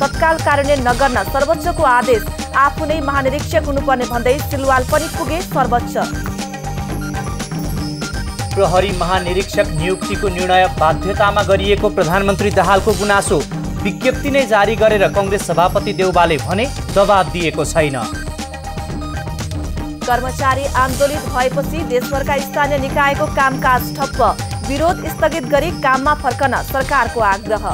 तत्काल कार्यान्वयन नगर्न सर्वोच्चको आदेश आफू नै महानिरीक्षक हुनुपर्ने भन्दै सिलवाल पनि पुगे सर्वोच्च प्रहरी महानिरीक्षक नियुक्तिको निर्णय बाध्यतामा गरिएको प्रधानमन्त्री दाहालको गुनासो विज्ञप्ति नै जारी गरेर कङ्ग्रेस सभापति देउबाले भने जवाब दिएको छैन कर्मचारी आन्दोलित भएपछि देशभरका स्थानीय निकायको कामकाज ठप्प विरोध स्थगित गरी काममा फर्कन सरकारको आग्रह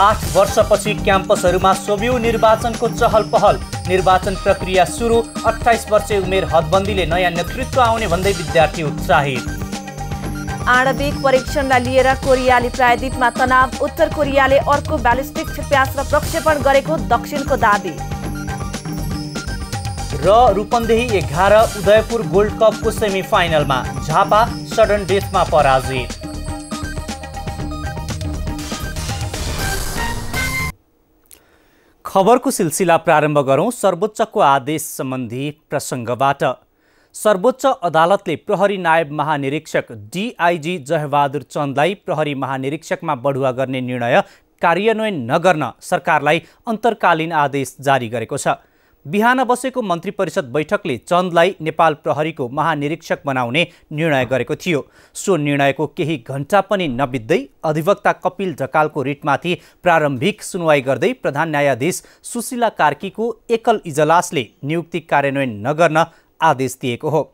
आठ वर्षपछि क्याम्पसहरूमा सोभियु निर्वाचनको चहल पहल निर्वाचन प्रक्रिया सुरु अठाइस वर्ष उमेर हदबन्दीले नयाँ नेतृत्व आउने भन्दै विद्यार्थी उत्साहित आणविक परीक्षणलाई लिएर कोरियाली प्रायद्वीपमा तनाव उत्तर कोरियाले अर्को ब्यालिस्टिक क्षेप्यास्त्र प्रक्षेपण गरेको दक्षिणको दावी र रूपन्देही एघार उदयपुर गोल्ड कपको सेमिफाइनलमा झापा सडन डेथमा पराजित खबरको सिलसिला प्रारम्भ गरौँ सर्वोच्चको आदेश सम्बन्धी प्रसङ्गबाट सर्वोच्च अदालतले प्रहरी नायब महानिरीक्षक डिआइजी जयबहादुर चन्दलाई प्रहरी महानिरीक्षकमा बढुवा गर्ने निर्णय कार्यान्वयन नगर्न सरकारलाई अन्तर्कालीन आदेश जारी गरेको छ बिहान बसेको मन्त्री परिषद बैठकले चन्दलाई नेपाल प्रहरीको महानिरीक्षक बनाउने निर्णय गरेको थियो सो निर्णयको केही घण्टा पनि नबित्दै अधिवक्ता कपिल ढकालको रिटमाथि प्रारम्भिक सुनवाई गर्दै प्रधान न्यायाधीश सुशीला कार्कीको एकल इजलासले नियुक्ति कार्यान्वयन नगर्न आदेश दिएको हो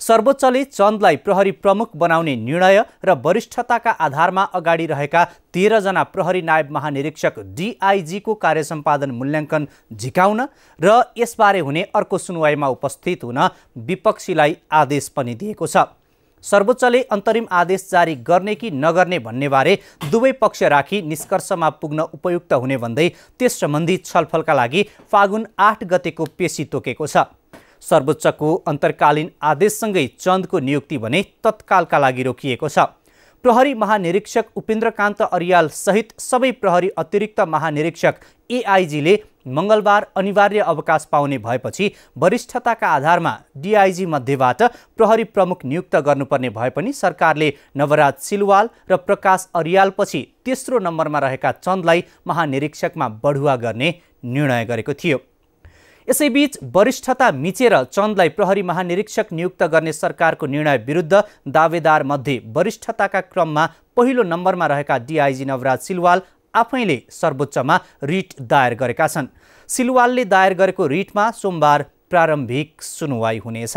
सर्वोच्चले चन्दलाई प्रहरी प्रमुख बनाउने निर्णय र वरिष्ठताका आधारमा अगाडि रहेका तेह्रजना प्रहरी नायब महानिरीक्षक डिआइजीको कार्य सम्पादन मूल्याङ्कन झिकाउन र यसबारे हुने अर्को सुनवाईमा उपस्थित हुन विपक्षीलाई आदेश पनि दिएको छ सर्वोच्चले अन्तरिम आदेश जारी गर्ने कि नगर्ने भन्नेबारे दुवै पक्ष राखी निष्कर्षमा पुग्न उपयुक्त हुने भन्दै त्यस सम्बन्धी छलफलका लागि फागुन आठ गतेको पेशी तोकेको छ सर्वोच्चको अन्तर्कालीन आदेशसँगै चन्दको नियुक्ति भने तत्कालका लागि रोकिएको छ प्रहरी महानिरीक्षक उपेन्द्रकान्त अरियाल सहित सबै प्रहरी अतिरिक्त महानिरीक्षक एआइजीले मङ्गलबार अनिवार्य अवकाश पाउने भएपछि वरिष्ठताका आधारमा डिआइजी मध्येबाट प्रहरी प्रमुख नियुक्त गर्नुपर्ने भए पनि सरकारले नवराज सिलवाल र प्रकाश अरियालपछि तेस्रो नम्बरमा रहेका चन्दलाई महानिरीक्षकमा बढुवा गर्ने निर्णय गरेको थियो यसैबीच वरिष्ठता मिचेर चन्दलाई प्रहरी महानिरीक्षक नियुक्त गर्ने सरकारको निर्णय विरुद्ध मध्ये वरिष्ठताका क्रममा पहिलो नम्बरमा रहेका डिआइजी नवराज सिलवाल आफैले सर्वोच्चमा रिट दायर गरेका छन् सिलवालले दायर गरेको रिटमा सोमबार प्रारम्भिक सुनवाई हुनेछ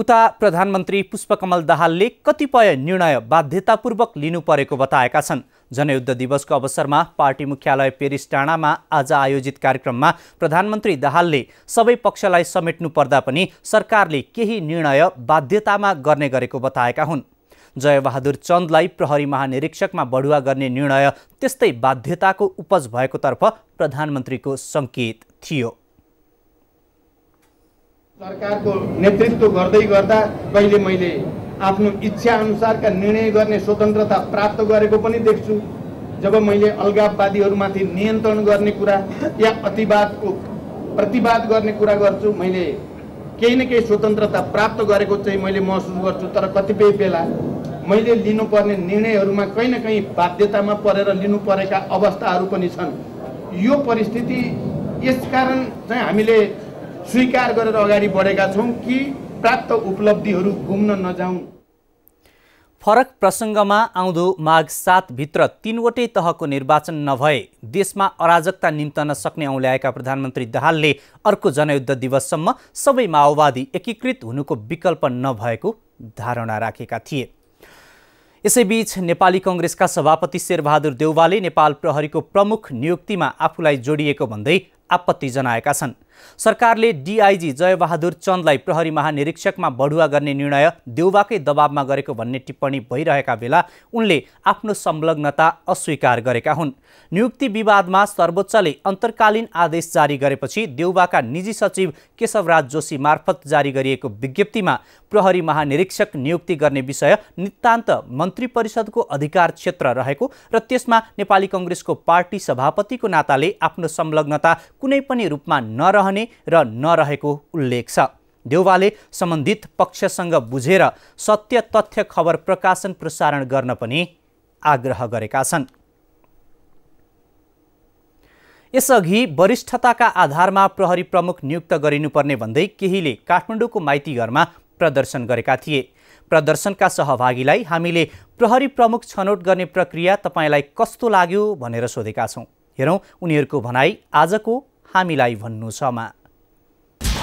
उता प्रधानमन्त्री पुष्पकमल दाहालले कतिपय निर्णय बाध्यतापूर्वक लिनु परेको बताएका छन् जनयुद्ध दिवसको अवसरमा पार्टी मुख्यालय पेरिस टाँडामा आज आयोजित कार्यक्रममा प्रधानमन्त्री दाहालले सबै पक्षलाई समेट्नु पर्दा पनि सरकारले केही निर्णय बाध्यतामा गर्ने गरेको बताएका हुन् जयबहादुर चन्दलाई प्रहरी महानिरीक्षकमा बढुवा गर्ने निर्णय त्यस्तै बाध्यताको उपज भएकोतर्फ प्रधानमन्त्रीको सङ्केत थियो सरकारको नेतृत्व गर्दै गर्दा कहिले मैले आफ्नो इच्छा अनुसारका निर्णय गर्ने स्वतन्त्रता प्राप्त गरेको पनि देख्छु जब मैले अलगाववादीहरूमाथि नियन्त्रण गर्ने कुरा या अतिवादको प्रतिवाद गर्ने कुरा गर्छु मैले केही न केही स्वतन्त्रता प्राप्त गरेको चाहिँ मैले महसुस गर्छु तर कतिपय बेला मैले लिनुपर्ने निर्णयहरूमा कहीँ न कहीँ बाध्यतामा परेर लिनु परेका अवस्थाहरू पनि छन् यो परिस्थिति यसकारण चाहिँ हामीले स्वीकार गरेर अगाडि बढेका छौँ कि प्राप्त उपलब्धिहरू घुम्न नजाउन् फरक प्रसङ्गमा आउँदो माघ सातभित्र तीनवटै तहको निर्वाचन नभए देशमा अराजकता निम्तन सक्ने औँल्याएका प्रधानमन्त्री दाहालले अर्को जनयुद्ध दिवससम्म सबै माओवादी एकीकृत हुनुको विकल्प नभएको धारणा राखेका थिए यसैबीच नेपाली कङ्ग्रेसका सभापति शेरबहादुर देउवाले नेपाल प्रहरीको प्रमुख नियुक्तिमा आफूलाई जोडिएको भन्दै आपत्ति जनाएका छन् सरकारले डिआइजी जयबहादुर चन्दलाई प्रहरी महानिरीक्षकमा बढुवा गर्ने निर्णय देउबाकै दबावमा गरेको भन्ने टिप्पणी भइरहेका बेला उनले आफ्नो संलग्नता अस्वीकार गरेका हुन् नियुक्ति विवादमा सर्वोच्चले अन्तर्कालीन आदेश जारी गरेपछि देउबाका निजी सचिव केशवराज जोशी मार्फत जारी गरिएको विज्ञप्तिमा प्रहरी महानिरीक्षक नियुक्ति गर्ने विषय नितान्त मन्त्री परिषदको अधिकार क्षेत्र रहेको र त्यसमा नेपाली कङ्ग्रेसको पार्टी सभापतिको नाताले आफ्नो संलग्नता कुनै पनि रूपमा नरहने रहने र नरहेको उल्लेख छ देउवाले सम्बन्धित पक्षसँग बुझेर सत्य तथ्य खबर प्रकाशन प्रसारण गर्न पनि आग्रह गरेका छन् यसअघि वरिष्ठताका आधारमा प्रहरी प्रमुख नियुक्त गरिनुपर्ने भन्दै केहीले काठमाडौँको माइतीघरमा प्रदर्शन गरेका थिए प्रदर्शनका सहभागीलाई हामीले प्रहरी प्रमुख छनौट गर्ने प्रक्रिया तपाईँलाई कस्तो लाग्यो भनेर सोधेका छौँ हेरौँ उनीहरूको भनाई आजको हामीलाई भन्नु छमा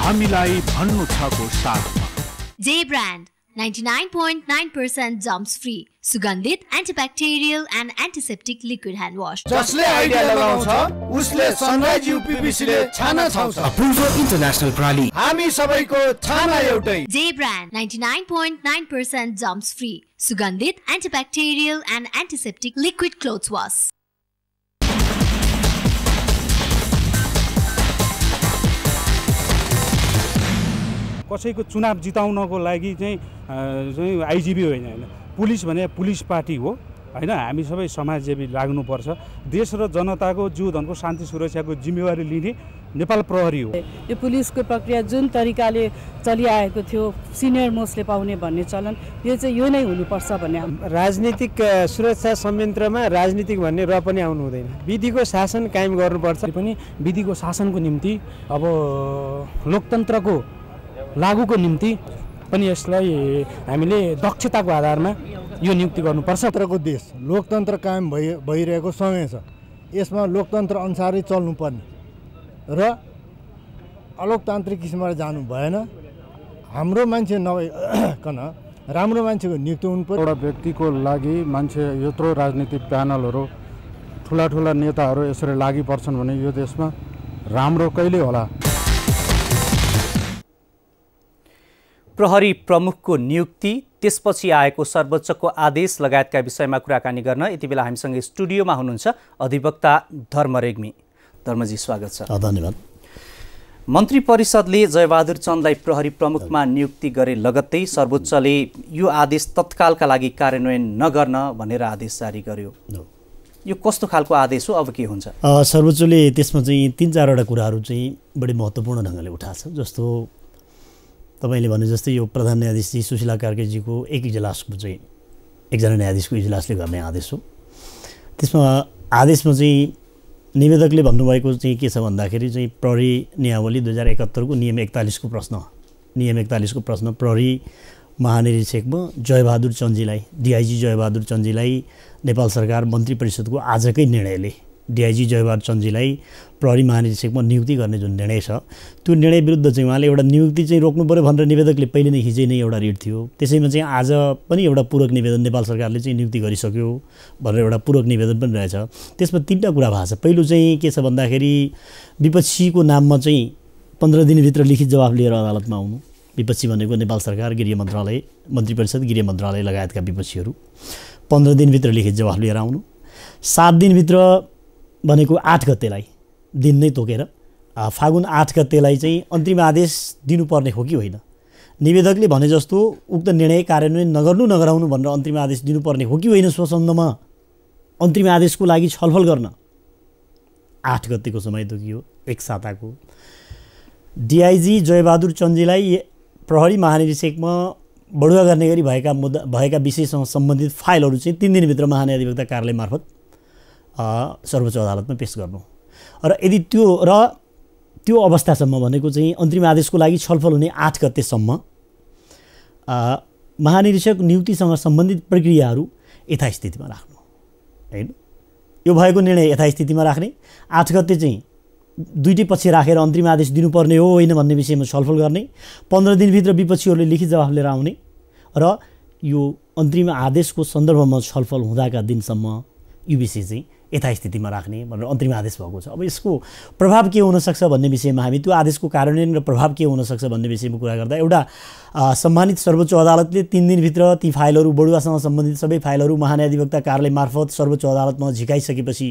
हामीलाई भन्नु छको साथमा जे ब्रान्ड 99.9% जम्स फ्री सुगन्धित antibacterial and antiseptic liquid hand wash जसले आइडिया लगाउँछ उसले सनराइज ले छाना छाउँछ अपूर्व इन्टरनेशनल प्राली हामी सबैको छाना एउटै जे ब्रान्ड 99.9% जम्स फ्री सुगन्धित antibacterial and antiseptic liquid cloth wash कसैको चुनाव जिताउनको लागि चाहिँ चाहिँ आइजिबी होइन होइन पुलिस भने पुलिस पार्टी हो होइन हामी सबै समाजसेवी लाग्नुपर्छ देश र जनताको जीवधनको शान्ति सुरक्षाको जिम्मेवारी लिने नेपाल प्रहरी हो यो पुलिसको प्रक्रिया जुन तरिकाले चलिआएको थियो सिनियर मोस्टले पाउने भन्ने चलन यो चाहिँ यो नै हुनुपर्छ भन्ने राजनीतिक सुरक्षा संयन्त्रमा राजनीतिक भन्ने र पनि आउनु हुँदैन विधिको शासन कायम गर्नुपर्छ पनि विधिको शासनको निम्ति अब लोकतन्त्रको लागुको निम्ति पनि यसलाई हामीले दक्षताको आधारमा यो नियुक्ति गर्नुपर्छ तरको देश लोकतन्त्र कायम भइ भइरहेको समय छ यसमा लोकतन्त्र अनुसारै चल्नुपर्ने र अलोकतान्त्रिक किसिमबाट जानु भएन हाम्रो मान्छे नभइकन राम्रो मान्छेको नियुक्ति हुनु पर्यो एउटा व्यक्तिको लागि मान्छे यत्रो राजनीतिक प्यानलहरू ठुला ठुला नेताहरू यसरी लागि पर्छन् भने यो देशमा राम्रो कहिले होला प्रहरी प्रमुखको नियुक्ति त्यसपछि आएको सर्वोच्चको आदेश लगायतका विषयमा कुराकानी गर्न यति बेला हामीसँग स्टुडियोमा हुनुहुन्छ अधिवक्ता धर्म रेग्मी धर्मजी स्वागत छ धन्यवाद मन्त्री परिषदले जयबहादुर चन्दलाई प्रहरी प्रमुखमा नियुक्ति गरे लगत्तै सर्वोच्चले यो आदेश तत्कालका लागि कार्यान्वयन नगर्न भनेर आदेश जारी गर्यो यो कस्तो खालको आदेश हो अब के हुन्छ सर्वोच्चले त्यसमा चाहिँ तिन चारवटा कुराहरू चाहिँ बढी महत्त्वपूर्ण ढङ्गले उठाएको छ जस्तो तपाईँले भने जस्तै यो प्रधान न्यायाधीशजी सुशीला कार्केजीको एक इजलासको चाहिँ एकजना न्यायाधीशको इजलासले गर्ने आदेश हो त्यसमा आदेशमा चाहिँ निवेदकले भन्नुभएको चाहिँ के छ भन्दाखेरि चाहिँ प्रहरी नियावली दुई हजार एकात्तरको नियम एकतालिसको प्रश्न नियम एकतालिसको प्रश्न प्रहरी महानिरीक्षकमा जयबहादुर चन्जीलाई डिआइजी जयबहादुर चन्जीलाई नेपाल सरकार मन्त्री परिषदको आजकै निर्णयले डिआइजी जयबहादुर चन्जीलाई प्रहरी महानिदेशकमा नियुक्ति गर्ने जुन निर्णय छ त्यो निर्णय विरुद्ध चाहिँ उहाँले एउटा नियुक्ति चाहिँ रोक्नु पऱ्यो भनेर निवेदकले नै हिजै नै एउटा रिट थियो त्यसैमा चाहिँ आज पनि एउटा पूरक निवेदन नेपाल सरकारले चाहिँ नियुक्ति गरिसक्यो भनेर एउटा पूरक निवेदन पनि रहेछ त्यसमा तिनवटा कुरा भएको छ पहिलो चाहिँ के छ भन्दाखेरि विपक्षीको नाममा चाहिँ पन्ध्र दिनभित्र लिखित जवाफ लिएर अदालतमा आउनु विपक्षी भनेको नेपाल सरकार गृह मन्त्रालय मन्त्री परिषद गृह मन्त्रालय लगायतका विपक्षीहरू पन्ध्र दिनभित्र लिखित जवाफ लिएर आउनु सात दिनभित्र भनेको आठ गतेलाई दिन नै तोकेर फागुन आठ गतेलाई चाहिँ अन्तिम आदेश दिनुपर्ने हो कि होइन निवेदकले भने जस्तो उक्त निर्णय कार्यान्वयन नगर्नु नगराउनु भनेर अन्तिम आदेश दिनुपर्ने हो कि होइन स्वसन्दमा अन्तिम आदेशको लागि छलफल गर्न आठ गतिको समय तोकियो एक साताको डिआइजी जयबहादुर चन्जीलाई प्रहरी महानिरीक्षकमा बढुवा गर्ने गरी भएका मुद्दा भएका विषयसँग सम्बन्धित फाइलहरू चाहिँ तिन दिनभित्र महानिधिवक्ता कार्यालय मार्फत सर्वोच्च अदालतमा पेस गर्नु र यदि त्यो र त्यो अवस्थासम्म भनेको चाहिँ अन्तिम आदेशको लागि छलफल हुने आठ गतेसम्म महानिरीक्षक नियुक्तिसँग सम्बन्धित प्रक्रियाहरू यथास्थितिमा राख्नु होइन यो भएको निर्णय यथास्थितिमा राख्ने आठ गते चाहिँ दुइटै पछि राखेर अन्तरिम आदेश दिनुपर्ने हो होइन भन्ने विषयमा छलफल गर्ने पन्ध्र दिनभित्र विपक्षीहरूले लिखित जवाफ लिएर आउने र यो अन्तिम आदेशको सन्दर्भमा छलफल हुँदाका दिनसम्म यो विषय चाहिँ यथास्थितिमा राख्ने भनेर अन्तरिम आदेश भएको छ अब यसको प्रभाव के हुनसक्छ भन्ने विषयमा हामी त्यो आदेशको कार्यान्वयन र प्रभाव के हुनसक्छ भन्ने विषयमा कुरा गर्दा एउटा सम्मानित सर्वोच्च अदालतले तिन दिनभित्र ती फाइलहरू बडुवासँग सम्बन्धित सबै फाइलहरू महान्याधिवक्ता कार्यालय मार्फत सर्वोच्च अदालतमा झिकाइसकेपछि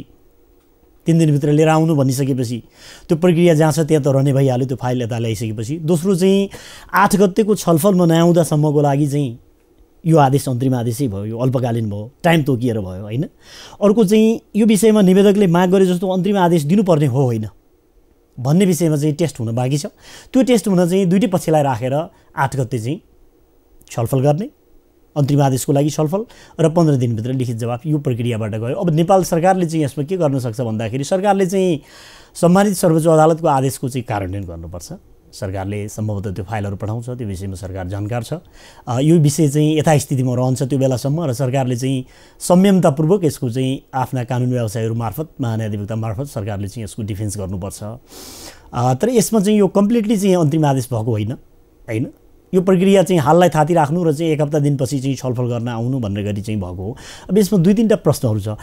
तिन दिनभित्र लिएर आउनु भनिसकेपछि त्यो प्रक्रिया जहाँ छ त्यहाँ त रहने भइहाल्यो त्यो फाइल यता ल्याइसकेपछि दोस्रो चाहिँ आठ गतेको छलफलमा नआउँदासम्मको लागि चाहिँ यो आदेश अन्तरिम आदेशै भयो यो अल्पकालीन भयो टाइम तोकिएर भयो होइन अर्को चाहिँ यो विषयमा निवेदकले माग गरे जस्तो अन्तरिम आदेश दिनुपर्ने हो होइन भन्ने विषयमा चाहिँ टेस्ट हुन बाँकी छ त्यो टेस्ट हुन चाहिँ दुइटै पक्षलाई राखेर आठ गते चाहिँ छलफल गर्ने अन्तरिम आदेशको लागि छलफल र पन्ध्र दिनभित्र लिखित जवाफ यो प्रक्रियाबाट गयो अब नेपाल सरकारले चाहिँ यसमा के गर्न सक्छ भन्दाखेरि सरकारले चाहिँ सम्मानित सर्वोच्च अदालतको आदेशको चाहिँ कार्यान्वयन गर्नुपर्छ सरकारले सम्भवतः त्यो फाइलहरू पठाउँछ त्यो विषयमा सरकार जानकार छ यो विषय चाहिँ यथास्थितिमा रहन्छ त्यो बेलासम्म र सरकारले चाहिँ संयमतापूर्वक यसको चाहिँ आफ्ना कानुन व्यवसायहरू मार्फत महान्याधिवक्ता मार्फत सरकारले चाहिँ यसको डिफेन्स गर्नुपर्छ तर यसमा चाहिँ यो कम्प्लिटली चाहिँ अन्तिम आदेश भएको होइन होइन यो प्रक्रिया चाहिँ हाललाई थाती राख्नु र चाहिँ एक हप्ता दिनपछि चाहिँ छलफल गर्न आउनु भन्ने गरी चाहिँ भएको हो अब यसमा दुई तिनवटा प्रश्नहरू छ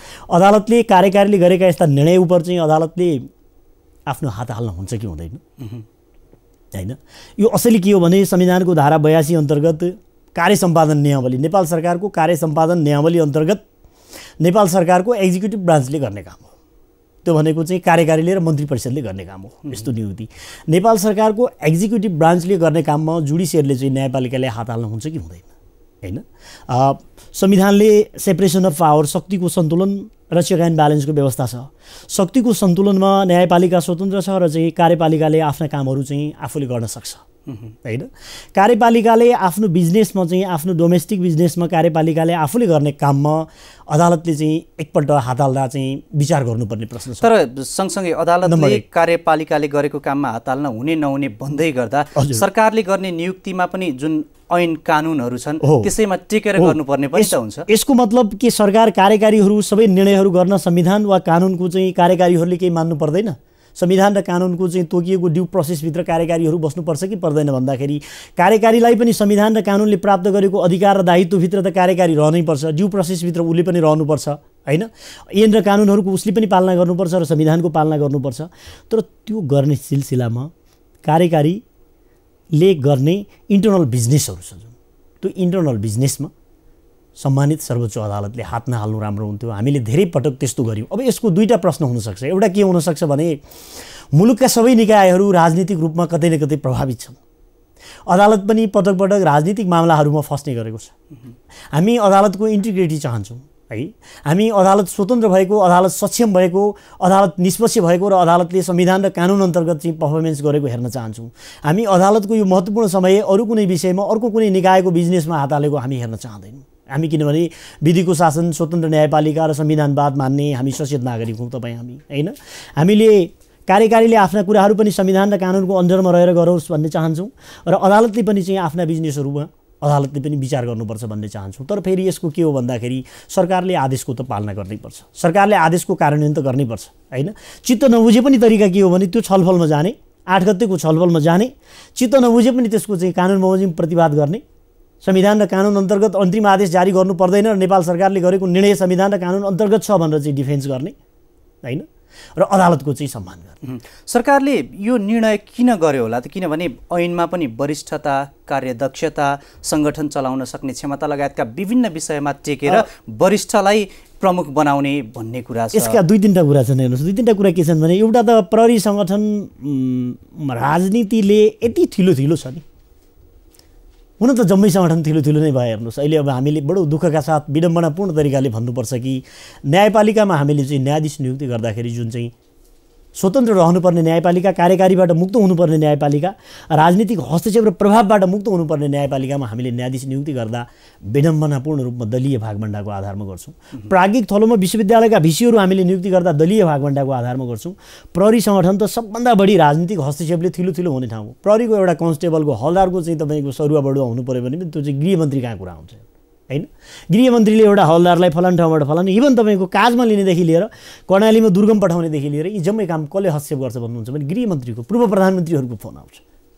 अदालतले कार्यकारीले गरेका यस्ता निर्णय उप चाहिँ अदालतले आफ्नो हात हाल्न हुन्छ कि हुँदैन होइन यो असली के हो भने संविधानको धारा बयासी अन्तर्गत कार्य सम्पादन नियमावली नेपाल सरकारको कार्य सम्पादन नियमावली अन्तर्गत नेपाल सरकारको एक्जिक्युटिभ ब्रान्चले गर्ने काम हो त्यो भनेको चाहिँ कार्यकारीले र मन्त्री परिषदले गर्ने काम हो यस्तो नियुक्ति नेपाल सरकारको एक्जिक्युटिभ ब्रान्चले गर्ने काममा जुडिसियरले चाहिँ न्यायपालिकाले हात हाल्नु हुन्छ कि हुँदैन होइन संविधानले सेपरेसन अफ पावर शक्तिको सन्तुलन र चेक एन्ड ब्यालेन्सको व्यवस्था छ शक्तिको सन्तुलनमा न्यायपालिका स्वतन्त्र छ र चाहिँ कार्यपालिकाले आफ्ना कामहरू चाहिँ आफूले गर्न सक्छ होइन कार्यपालिकाले आफ्नो बिजनेसमा चाहिँ आफ्नो डोमेस्टिक बिजनेसमा कार्यपालिकाले आफूले गर्ने काममा अदालतले चाहिँ एकपल्ट हात हाल्दा चाहिँ विचार गर्नुपर्ने प्रश्न छ तर सँगसँगै अदालतले कार्यपालिकाले गरेको काममा हात हाल्न हुने नहुने भन्दै गर्दा सरकारले गर्ने नियुक्तिमा पनि जुन ऐन कानुनहरू छन् त्यसैमा टेकेर गर्नुपर्ने पनि त हुन्छ यसको मतलब के सरकार कार्यकारीहरू सबै निर्णयहरू गर्न संविधान वा कानुनको चाहिँ कार्यकारीहरूले केही मान्नु पर्दैन संविधान र कानुनको चाहिँ तोकिएको ड्यु प्रोसेसभित्र कार्यकारीहरू बस्नुपर्छ कि पर्दैन भन्दाखेरि कार्यकारीलाई पनि संविधान र कानुनले प्राप्त गरेको अधिकार र दायित्वभित्र त कार्यकारी रहनै पर्छ ड्यु प्रोसेसभित्र उसले पनि रहनुपर्छ होइन ऐन र कानुनहरूको उसले पनि पालना गर्नुपर्छ र संविधानको पालना गर्नुपर्छ तर त्यो गर्ने सिलसिलामा कार्यकारी ले गर्ने इन्टरनल बिजनेसहरू छ जुन त्यो इन्टरनल बिजनेसमा सम्मानित सर्वोच्च अदालतले हात नहाल्नु राम्रो हुन्थ्यो हामीले धेरै पटक त्यस्तो गऱ्यौँ अब यसको दुईवटा प्रश्न हुनसक्छ एउटा के हुनसक्छ भने मुलुकका सबै निकायहरू राजनीतिक रूपमा कतै न कतै प्रभावित छन् अदालत पनि पटक पटक राजनीतिक मामलाहरूमा फस्ने गरेको छ हामी अदालतको इन्टिग्रिटी चाहन्छौँ है हामी अदालत स्वतन्त्र भएको अदालत सक्षम भएको अदालत निष्पक्ष भएको र अदालतले संविधान र कानुन अन्तर्गत चाहिँ पर्फर्मेन्स गरेको हेर्न चाहन्छौँ हामी अदालतको यो महत्त्वपूर्ण समय अरू कुनै विषयमा अर्को कुनै निकायको बिजनेसमा हात हालेको हामी हेर्न चाहँदैनौँ हामी किनभने विधिको शासन स्वतन्त्र न्यायपालिका र संविधानवाद मान्ने हामी सचेत नागरिक हौँ तपाईँ हामी होइन हामीले कार्यकारीले आफ्ना कुराहरू पनि संविधान र कानुनको अन्डरमा रहेर गरोस् भन्ने चाहन्छौँ र अदालतले पनि चाहिँ आफ्ना बिजनेसहरूमा अदालतले पनि विचार गर्नुपर्छ भन्ने चाहन्छु तर फेरि यसको के हो भन्दाखेरि सरकारले आदेशको त पालना गर्नैपर्छ सरकारले आदेशको कार्यान्वयन त गर्नैपर्छ होइन चित्त नबुझे पनि तरिका के हो भने त्यो छलफलमा जाने आठ गतेको छलफलमा जाने चित्त नबुझे पनि त्यसको चाहिँ कानुन बमोजिम प्रतिवाद गर्ने संविधान र कानुन अन्तर्गत अन्तिम आदेश जारी गर्नु पर्दैन र नेपाल सरकारले गरेको निर्णय संविधान र कानुन अन्तर्गत छ भनेर चाहिँ डिफेन्स गर्ने होइन र अदालतको चाहिँ सम्मान गर्ने सरकारले यो निर्णय किन गर्यो होला त किनभने ऐनमा पनि वरिष्ठता कार्यदक्षता सङ्गठन चलाउन सक्ने क्षमता लगायतका विभिन्न विषयमा टेकेर वरिष्ठलाई प्रमुख बनाउने भन्ने कुरा छ यसका दुई तिनवटा कुरा छन् हेर्नुहोस् दुई तिनवटा कुरा के छन् भने एउटा त प्रहरी सङ्गठन राजनीतिले यति ठिलो ठिलो छ नि हुन त जम्मै सङ्गठन ठुलो ठुलो नै भए हेर्नुहोस् अहिले अब हामीले बडो दुःखका साथ विडम्बनापूर्ण तरिकाले भन्नुपर्छ कि न्यायपालिकामा हामीले चाहिँ न्यायाधीश नियुक्ति गर्दाखेरि जुन चाहिँ स्वतन्त्र रहनुपर्ने न्यायपालिका कार्यकारीबाट मुक्त हुनुपर्ने न्यायपालिका राजनीतिक हस्तक्षेप र प्रभावबाट मुक्त हुनुपर्ने न्यायपालिकामा हामीले न्यायाधीश नियुक्ति गर्दा विडम्बनापूर्ण रूपमा दलीय भागभण्डाको आधारमा गर्छौँ प्राज्ञिक थलोमा विश्वविद्यालयका भिसीहरू हामीले नियुक्ति गर्दा दलीय भागभण्डाको आधारमा गर्छौँ प्रहरी सङ्गठन त सबभन्दा बढी राजनीतिक हस्तक्षेपले थिलो थिलो हुने ठाउँ हो प्रहरीको एउटा कन्स्टेबलको हलदारको चाहिँ तपाईँको सरुवा बडुवा हुनु पऱ्यो भने पनि त्यो चाहिँ गृहमन्त्री कहाँ कुरा हुन्छ होइन गृहमन्त्रीले एउटा हवलदारलाई फलान ठाउँबाट फलान इभन तपाईँको काजमा लिनेदेखि लिएर कर्णालीमा दुर्गम पठाउनेदेखि लिएर यी जम्मै काम कसले हस्तक्षेप गर्छ भन्नुहुन्छ भने गृहमन्त्रीको पूर्व प्रधानमन्त्रीहरूको फोन आउँछ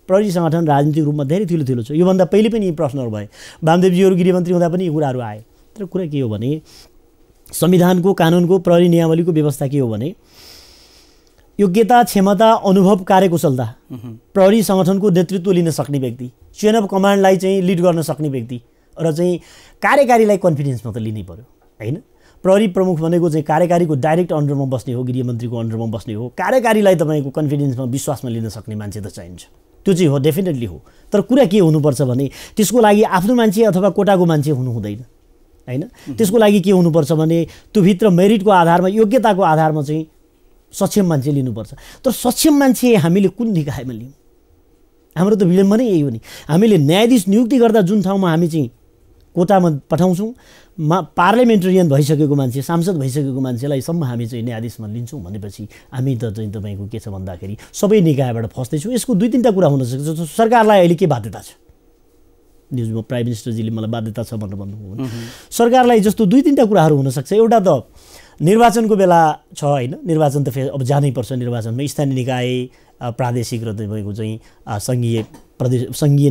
प्रहरी सङ्गठन राजनीतिक रूपमा धेरै ठुलो ठुलो छ योभन्दा पहिले पनि यी प्रश्नहरू भए वामदेवजीहरू गृहमन्त्री हुँदा पनि यी कुराहरू आए तर कुरा के हो भने संविधानको कानुनको प्रहरी नियमावलीको व्यवस्था के हो भने योग्यता क्षमता अनुभव कार्यकुशलता प्रहरी सङ्गठनको नेतृत्व लिन सक्ने व्यक्ति चेन अफ कमान्डलाई चाहिँ लिड गर्न सक्ने व्यक्ति र चाहिँ कार्यकारीलाई कन्फिडेन्समा त लिनै पऱ्यो होइन प्रहरी प्रमुख भनेको चाहिँ कार्यकारीको डाइरेक्ट अन्डरमा बस्ने हो गृहमन्त्रीको अन्डरमा बस्ने हो कार्यकारीलाई तपाईँको कन्फिडेन्समा विश्वासमा लिन सक्ने मान्छे त चाहिन्छ त्यो चाहिँ हो डेफिनेटली हो तर कुरा के हुनुपर्छ भने त्यसको लागि आफ्नो मान्छे अथवा कोटाको मान्छे हुनु हुँदैन होइन त्यसको लागि के हुनुपर्छ भने त्योभित्र मेरिटको आधारमा योग्यताको आधारमा चाहिँ सक्षम मान्छे लिनुपर्छ तर सक्षम मान्छे हामीले कुन निकायमा लियौँ हाम्रो त विलम्ब नै यही हो नि हामीले न्यायाधीश नियुक्ति गर्दा जुन ठाउँमा हामी चाहिँ कोटामा पठाउँछौँ मा पार्लियामेन्टेरियन भइसकेको मान्छे सांसद भइसकेको मान्छेलाई सम्म हामी चाहिँ न्यायाधीशमा लिन्छौँ भनेपछि हामी त चाहिँ तपाईँको के छ भन्दाखेरि सबै निकायबाट फस्दैछौँ यसको दुई तिनवटा कुरा हुनसक्छ जस्तो सरकारलाई अहिले के बाध्यता छ न्युजमा प्राइम मिनिस्टरजीले मलाई बाध्यता छ भनेर भन्नुभयो सरकारलाई जस्तो दुई तिनवटा कुराहरू हुनसक्छ एउटा त निर्वाचनको बेला छ होइन निर्वाचन त फेरि अब जानैपर्छ निर्वाचनमा स्थानीय निकाय प्रादेशिक र तपाईँको चाहिँ सङ्घीय प्रदेश सङ्घीय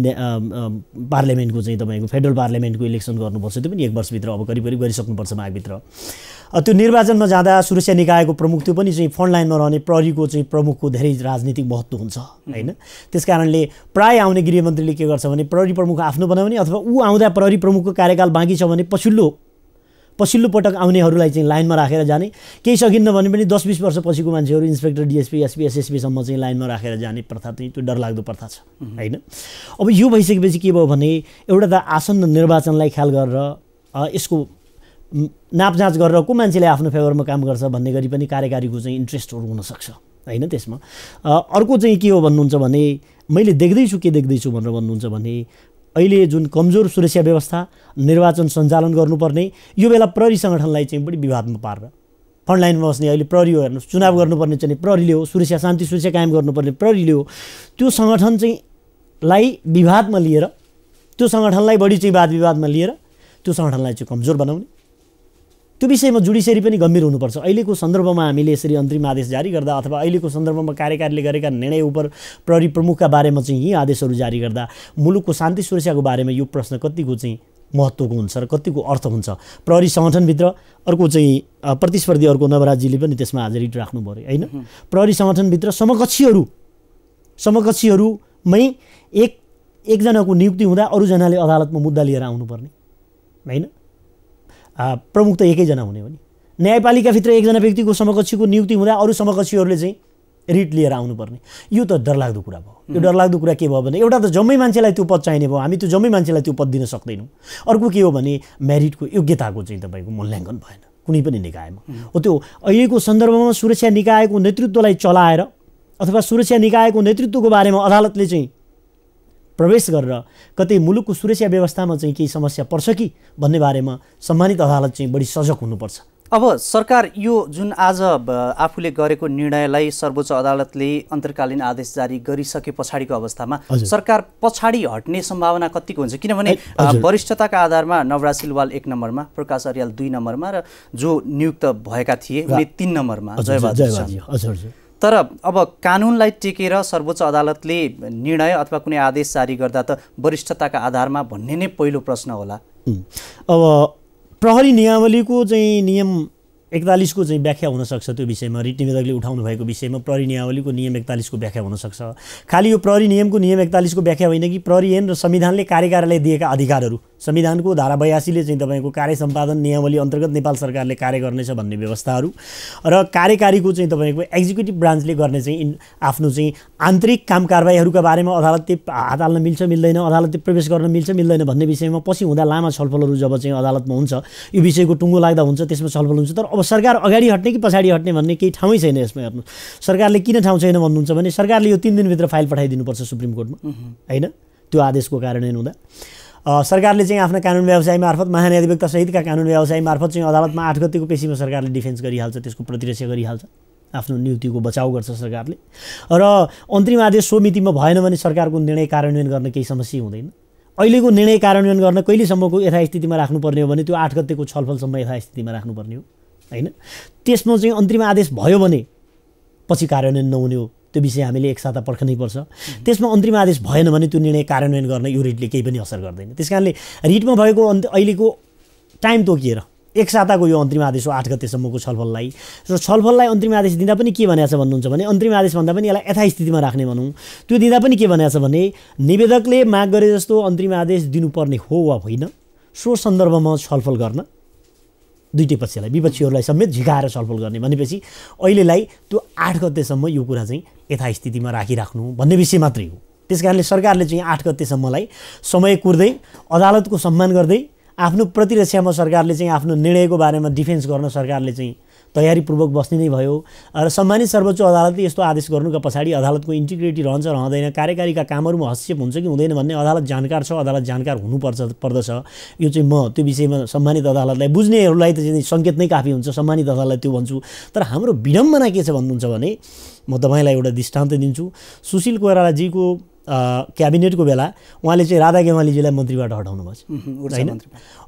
पार्लियामेन्टको चाहिँ तपाईँको फेडरल पार्लियामेन्टको इलेक्सन गर्नुपर्छ त्यो पनि एक वर्षभित्र अब करिब करिब गरिसक्नुपर्छ माघभित्र त्यो निर्वाचनमा जाँदा सुरक्षा निकायको प्रमुख त्यो पनि चाहिँ फ्रन्ट लाइनमा रहने प्रहरीको चाहिँ प्रमुखको धेरै राजनीतिक महत्त्व हुन्छ होइन त्यस कारणले प्रायः आउने गृहमन्त्रीले के गर्छ भने प्रहरी प्रमुख आफ्नो बनाउने अथवा ऊ आउँदा प्रहरी प्रमुखको कार्यकाल बाँकी छ भने पछिल्लो पछिल्लो पटक आउनेहरूलाई चाहिँ लाइनमा राखेर जाने केही सकिन्न भने पनि दस बिस वर्षपछिको मान्छेहरू इन्सपेक्टर डिएसपी एसपी एसएसपीसम्म चाहिँ लाइनमा राखेर जाने प्रथा चाहिँ त्यो डरलाग्दो प्रथा छ होइन अब यो भइसकेपछि के भयो भने एउटा त आसन्न निर्वाचनलाई ख्याल गरेर यसको नापजाँच गरेर को मान्छेले आफ्नो फेभरमा काम गर्छ भन्ने गरी पनि कार्यकारीको चाहिँ इन्ट्रेस्टहरू हुनसक्छ होइन त्यसमा अर्को चाहिँ के हो भन्नुहुन्छ भने मैले देख्दैछु के देख्दैछु भनेर भन्नुहुन्छ भने अहिले जुन कमजोर सुरक्षा व्यवस्था निर्वाचन सञ्चालन गर्नुपर्ने यो बेला प्रहरी सङ्गठनलाई चाहिँ बढी विवादमा पार्न फ्रन्टलाइनमा बस्ने अहिले प्रहरी हो हेर्नुहोस् चुनाव गर्नुपर्ने चाहिँ प्रहरीले हो सुरक्षा शान्ति सुरक्षा कायम गर्नुपर्ने प्रहरीले हो त्यो सङ्गठन चाहिँ लाई विवादमा लिएर त्यो सङ्गठनलाई बढी चाहिँ वाद विवादमा लिएर त्यो सङ्गठनलाई चाहिँ कमजोर बनाउने त्यो विषयमा जुडिसियरी पनि गम्भीर हुनुपर्छ अहिलेको सन्दर्भमा हामीले यसरी अन्तरिम आदेश जारी गर्दा अथवा अहिलेको सन्दर्भमा कार्यकारीले गरेका निर्णय उप प्रहरी प्रमुखका बारेमा चाहिँ यी आदेशहरू जारी गर्दा मुलुकको शान्ति सुरक्षाको बारेमा यो प्रश्न कतिको चाहिँ महत्त्वको हुन्छ र कतिको अर्थ हुन्छ प्रहरी सङ्गठनभित्र अर्को चाहिँ प्रतिस्पर्धी अर्को नवराजीले पनि त्यसमा हाजिरी राख्नु पऱ्यो होइन प्रहरी सङ्गठनभित्र समकक्षीहरू समकक्षीहरूमै एक एकजनाको नियुक्ति हुँदा अरूजनाले अदालतमा मुद्दा लिएर आउनुपर्ने होइन प्रमुख त एकैजना हुने हो नि न्यायपालिकाभित्र एकजना व्यक्तिको समकक्षीको नियुक्ति हुँदा अरू समकक्षीहरूले चाहिँ रिट लिएर आउनुपर्ने यो त डरलाग्दो कुरा भयो यो डरलाग्दो कुरा के भयो भने एउटा त जम्मै मान्छेलाई त्यो पद चाहिने भयो हामी त्यो जम्मै मान्छेलाई त्यो पद दिन सक्दैनौँ अर्को के हो भने मेरिटको योग्यताको चाहिँ तपाईँको मूल्याङ्कन भएन कुनै पनि निकायमा हो त्यो अहिलेको सन्दर्भमा सुरक्षा निकायको नेतृत्वलाई चलाएर अथवा सुरक्षा निकायको नेतृत्वको बारेमा अदालतले चाहिँ प्रवेश गरेर कतै मुलुकको सुरक्षा व्यवस्थामा चाहिँ केही समस्या पर्छ कि भन्ने बारेमा सम्मानित अदालत चाहिँ बढी सजग हुनुपर्छ अब सरकार यो जुन आज आफूले गरेको निर्णयलाई सर्वोच्च अदालतले अन्तर्कालीन आदेश जारी गरिसके पछाडिको अवस्थामा सरकार पछाडि हट्ने सम्भावना कतिको हुन्छ किनभने वरिष्ठताका आधारमा नवराज सिलवाल एक नम्बरमा प्रकाश अर्याल दुई नम्बरमा र जो नियुक्त भएका थिए उनी तिन नम्बरमा जयबहादुर तर अब कानुनलाई टेकेर सर्वोच्च अदालतले निर्णय अथवा कुनै आदेश जारी गर्दा त वरिष्ठताका आधारमा भन्ने नै पहिलो प्रश्न होला अब प्रहरी नियावलीको चाहिँ नियम एकतालिसको चाहिँ व्याख्या हुनसक्छ त्यो विषयमा रिट निवेदकले उठाउनु भएको विषयमा प्रहरी नियावलीको नियम एकतालिसको व्याख्या हुनसक्छ खालि यो प्रहरी नियमको नियम एकतालिसको व्याख्या होइन कि प्रहरी ऐन र संविधानले कार्यकारलाई दिएका अधिकारहरू संविधानको धारा बयासीले चाहिँ तपाईँको कार्य सम्पादन नियमावली अन्तर्गत नेपाल सरकारले कार्य गर्नेछ भन्ने व्यवस्थाहरू र कार्यकारीको चाहिँ तपाईँको एक्जिक्युटिभ ब्रान्चले गर्ने चाहिँ आफ्नो चाहिँ आन्तरिक काम कारवाहीहरूका बारेमा अदालतले हात हाल्न मिल्छ मिल्दैन अदालतले प्रवेश गर्न मिल्छ मिल्दैन भन्ने विषयमा पछि हुँदा लामा छलफलहरू जब चाहिँ अदालतमा हुन्छ यो विषयको टुङ्गो लाग्दा हुन्छ त्यसमा छलफल हुन्छ तर अब सरकार अगाडि हट्ने कि पछाडि हट्ने भन्ने केही ठाउँै छैन यसमा हेर्नु सरकारले किन ठाउँ छैन भन्नुहुन्छ भने सरकारले यो तिन दिनभित्र फाइल पठाइदिनुपर्छ सुप्रिम कोर्टमा होइन त्यो आदेशको कारणले हुँदा सरकारले चाहिँ आफ्नो कानुन व्यवसाय मार्फत सहितका कानुन व्यवसाय मार्फत चाहिँ अदालतमा आठ गतिको पेसीमा सरकारले डिफेन्स गरिहाल्छ त्यसको प्रतिरक्षा गरिहाल्छ आफ्नो नियुक्तिको बचाउ गर्छ सरकारले र अन्तरिम आदेश सो मितिमा भएन भने सरकारको निर्णय कार्यान्वयन गर्न केही समस्या हुँदैन अहिलेको निर्णय कार्यान्वयन गर्न कहिलेसम्मको यथास्थितिमा राख्नुपर्ने हो भने त्यो आठ गतेको छलफलसम्म यथास्थितिमा राख्नुपर्ने हो होइन त्यसमा चाहिँ अन्तरिम आदेश भयो भने पछि कार्यान्वयन नहुने हो त्यो विषय हामीले एक पर्खनै पर्छ त्यसमा अन्तिम आदेश भएन भने त्यो निर्णय कार्यान्वयन गर्न यो रिटले केही पनि असर गर्दैन त्यस कारणले रिटमा भएको अन्त अहिलेको टाइम तोकिएर एक साताको यो अन्तिम आदेश हो आठ गतेसम्मको छलफललाई र छलफललाई अन्तिम आदेश दिँदा पनि के भनेको छ भन्नुहुन्छ भने अन्तरिम आदेशभन्दा पनि यसलाई यथास्थितिमा राख्ने भनौँ त्यो दिँदा पनि के भनेको छ भने निवेदकले माग गरे जस्तो अन्तिम आदेश दिनुपर्ने हो वा होइन सो सन्दर्भमा छलफल गर्न दुइटै पक्षलाई विपक्षीहरूलाई समेत झिकाएर छलफल गर्ने भनेपछि अहिलेलाई त्यो आठ गतेसम्म यो कुरा चाहिँ यथास्थितिमा राखिराख्नु भन्ने विषय मात्रै हो त्यस कारणले सरकारले चाहिँ आठ गतेसम्मलाई समय कुर्दै अदालतको सम्मान गर्दै आफ्नो प्रतिरक्षामा सरकारले चाहिँ आफ्नो निर्णयको बारेमा डिफेन्स गर्न सरकारले चाहिँ तयारीपूर्वक बस्ने नै भयो र सम्मानित सर्वोच्च अदालतले यस्तो आदेश गर्नुका पछाडि अदालतको इन्टिग्रिटी रहन्छ रहँदैन कार्यकारीका कामहरूमा हस्तक्षेप हुन्छ कि हुँदैन भन्ने अदालत जानकार छ अदालत जानकार हुनुपर्छ पर्दछ यो चाहिँ म त्यो विषयमा सम्मानित अदालतलाई बुझ्नेहरूलाई त सङ्केत नै काफी हुन्छ सम्मानित अदालतलाई त्यो भन्छु तर हाम्रो विडम्बना के छ भन्नुहुन्छ भने म तपाईँलाई एउटा दृष्टान्त दिन्छु सुशील कोइरालाजीको क्याबिनेटको बेला उहाँले चाहिँ राधा गेवालीजीलाई मन्त्रीबाट हटाउनु छ होइन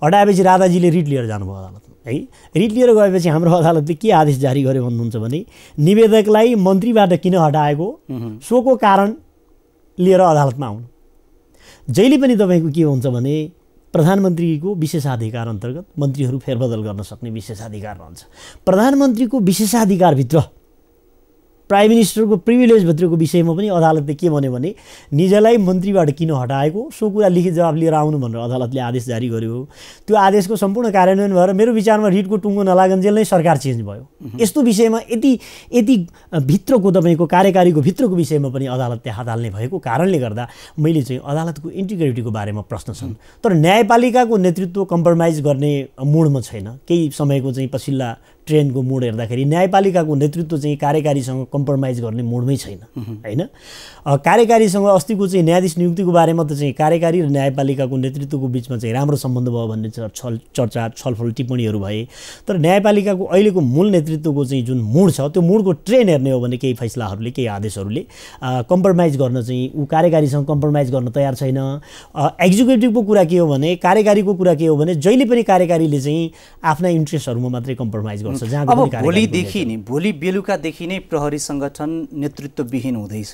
हटाएपछि राधाजीले रिट लिएर जानुभयो अदालत है रिट लिएर गएपछि हाम्रो अदालतले के आदेश जारी गर्यो भन्नुहुन्छ भने निवेदकलाई मन्त्रीबाट किन हटाएको सोको कारण लिएर अदालतमा आउनु जहिले पनि तपाईँको के हुन्छ भने प्रधानमन्त्रीको विशेषाधिकार अन्तर्गत मन्त्रीहरू फेरबदल गर्न सक्ने विशेषाधिकार रहन्छ प्रधानमन्त्रीको विशेषाधिकारभित्र प्राइम मिनिस्टरको प्रिभिलेजभित्रको विषयमा पनि अदालतले के भन्यो भने निजलाई मन्त्रीबाट किन हटाएको सो कुरा लिखित जवाब लिएर आउनु भनेर अदालतले आदेश जारी गर्यो त्यो आदेशको सम्पूर्ण कार्यान्वयन भएर मेरो विचारमा रिटको टुङ्गो नलागन्जेल नै सरकार चेन्ज भयो यस्तो विषयमा यति यति भित्रको तपाईँको कार्यकारीको भित्रको विषयमा पनि अदालतले हात हाल्ने भएको कारणले गर्दा मैले चाहिँ अदालतको इन्टिग्रिटीको बारेमा प्रश्न छन् तर न्यायपालिकाको नेतृत्व कम्प्रोमाइज गर्ने मुडमा छैन केही समयको चाहिँ पछिल्ला ट्रेनको मुड हेर्दाखेरि न्यायपालिकाको नेतृत्व चाहिँ कार्यकारीसँग कम्प्रोमाइज गर्ने मुडमै छैन होइन कार्यकारीसँग अस्तिको चाहिँ न्यायाधीश नियुक्तिको बारेमा त चाहिँ कार्यकारी र न्यायपालिकाको नेतृत्वको बिचमा चाहिँ राम्रो सम्बन्ध भयो भन्ने छल चर्चा छलफल टिप्पणीहरू भए तर न्यायपालिकाको अहिलेको मूल नेतृत्वको चाहिँ जुन मुड छ त्यो मुडको ट्रेन हेर्ने हो भने केही फैसलाहरूले केही आदेशहरूले कम्प्रोमाइज गर्न चाहिँ ऊ कार्यकारीसँग कम्प्रोमाइज गर्न तयार छैन एक्जिक्युटिभको कुरा के हो भने कार्यकारीको कुरा के हो भने जहिले पनि कार्यकारीले चाहिँ आफ्ना इन्ट्रेस्टहरूमा मात्रै कम्प्रोमाइज गर्छ अब भोलिदेखि नि भोलि बेलुकादेखि नै प्रहरी सङ्गठन नेतृत्वविहीन हुँदैछ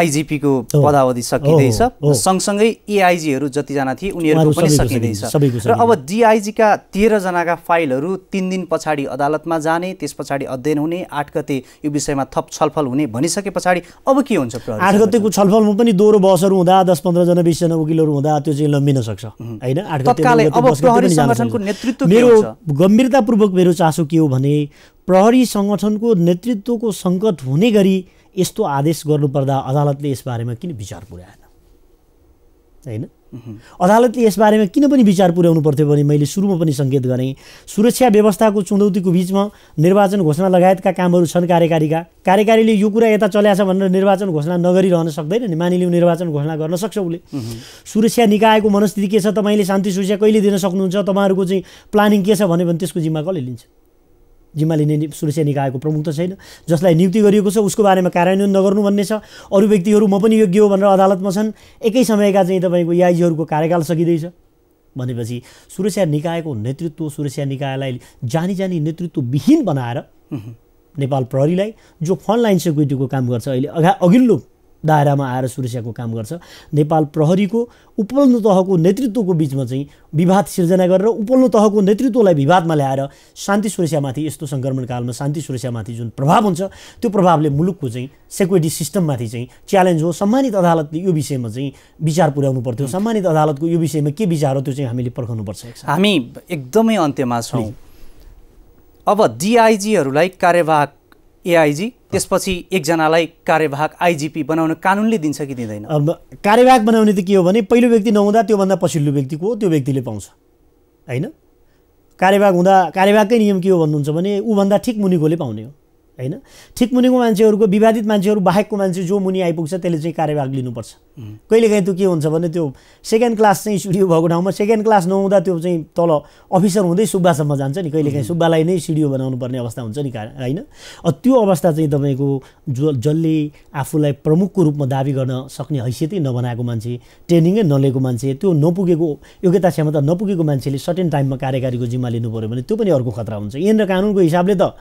आइजिपीको पदावधि सकिँदैछ सँगसँगै एआइजीहरू जतिजना थिए उनीहरू पनि सकिँदैछ र अब डिआइजीका तेह्रजनाका फाइलहरू तिन दिन पछाडि अदालतमा जाने त्यस पछाडि अध्ययन हुने आठ गते यो विषयमा थप छलफल हुने भनिसके पछाडि अब के हुन्छ आठ गतेको छलफलमा पनि दोहोरो बसहरू हुँदा दस पन्ध्रजना बिसजना वकिलहरू हुँदा त्यो चाहिँ लम्बिन सक्छ होइन आठ गते अब प्रहरी नेतृत्व मेरो गम्भीरता सफलतापूर्वक मेरो चासो के हो भने प्रहरी सङ्गठनको नेतृत्वको सङ्कट हुने गरी यस्तो आदेश गर्नुपर्दा अदालतले यसबारेमा किन विचार पुर्याएन होइन अदालतले यसबारेमा किन पनि विचार पुर्याउनु पर्थ्यो भने मैले सुरुमा पनि सङ्केत गरेँ सुरक्षा व्यवस्थाको चुनौतीको बिचमा निर्वाचन घोषणा लगायतका कामहरू छन् कार्यकारीका कार्यकारीले यो कुरा यता छ भनेर निर्वाचन घोषणा नगरिरहन सक्दैन नि मानिलिउँ निर्वाचन घोषणा गर्न सक्छ उसले सुरक्षा निकायको मनस्थिति के छ तपाईँले शान्ति सुरक्षा कहिले दिन सक्नुहुन्छ तपाईँहरूको चाहिँ प्लानिङ के छ भन्यो भने त्यसको जिम्मा कसले लिन्छ जिम्मा लिने सुरक्षा निकायको प्रमुख त छैन जसलाई नियुक्ति गरिएको छ उसको बारेमा कार्यान्वयन नगर्नु भन्ने छ अरू व्यक्तिहरू म पनि योग्य हो भनेर अदालतमा छन् एकै समयका चाहिँ तपाईँको याइजीहरूको कार्यकाल सकिँदैछ भनेपछि सुरक्षा निकायको नेतृत्व सुरक्षा निकायलाई जानी जानी नेतृत्वविहीन बनाएर नेपाल प्रहरीलाई जो फ्रन्ट लाइन सेक्युरिटीको काम गर्छ अहिले अघा अघिल्लो दायरामा आएर सुरक्षाको काम गर्छ नेपाल प्रहरीको उपल्लो तहको नेतृत्वको बिचमा चाहिँ विवाद सिर्जना गरेर उपल्लो तहको नेतृत्वलाई विवादमा ल्याएर शान्ति सुरक्षामाथि यस्तो सङ्क्रमणकालमा शान्ति सुरक्षामाथि जुन प्रभाव हुन्छ त्यो प्रभावले मुलुकको चाहिँ सेक्युरिटी सिस्टममाथि चाहिँ च्यालेन्ज हो सम्मानित अदालतले यो विषयमा चाहिँ विचार पुर्याउनु पर्थ्यो सम्मानित अदालतको यो विषयमा के विचार हो त्यो चाहिँ हामीले पर्खाउनुपर्छ हामी एकदमै अन्त्यमा छौँ अब डिआइजीहरूलाई कार्यवाहक एआइजी त्यसपछि एकजनालाई कार्यवाहक आइजिपी बनाउन कानुनले दिन्छ कि दिँदैन कार्यवाहक बनाउने त के हो भने पहिलो व्यक्ति नहुँदा त्योभन्दा पछिल्लो व्यक्तिको को त्यो व्यक्तिले पाउँछ होइन कार्यवाहक हुँदा कार्यवाहकै नियम के हो भन्नुहुन्छ भने ऊभन्दा ठिक मुनिकोले पाउने हो होइन ठिक मुनिको मान्छेहरूको विवादित मान्छेहरू बाहेकको मान्छे जो मुनि आइपुग्छ त्यसले चाहिँ कार्यभाग लिनुपर्छ कहिलेकाहीँ त्यो के हुन्छ भने त्यो सेकेन्ड क्लास चाहिँ सिडिओ भएको ठाउँमा सेकेन्ड क्लास नहुँदा त्यो चाहिँ तल अफिसर हुँदै सुब्बासम्म जान्छ नि कहिलेकाहीँ सुब्बालाई नै सिडिओ बनाउनु पर्ने अवस्था हुन्छ नि होइन त्यो अवस्था चाहिँ तपाईँको जो जसले आफूलाई प्रमुखको रूपमा दावी गर्न सक्ने हैसियतै नबनाएको मान्छे ट्रेनिङै नलिएको मान्छे त्यो नपुगेको योग्यता क्षमता नपुगेको मान्छेले सर्टेन टाइममा कार्यकारीको जिम्मा लिनु पऱ्यो भने त्यो पनि अर्को खतरा हुन्छ यहाँनिर कानुनको हिसाबले त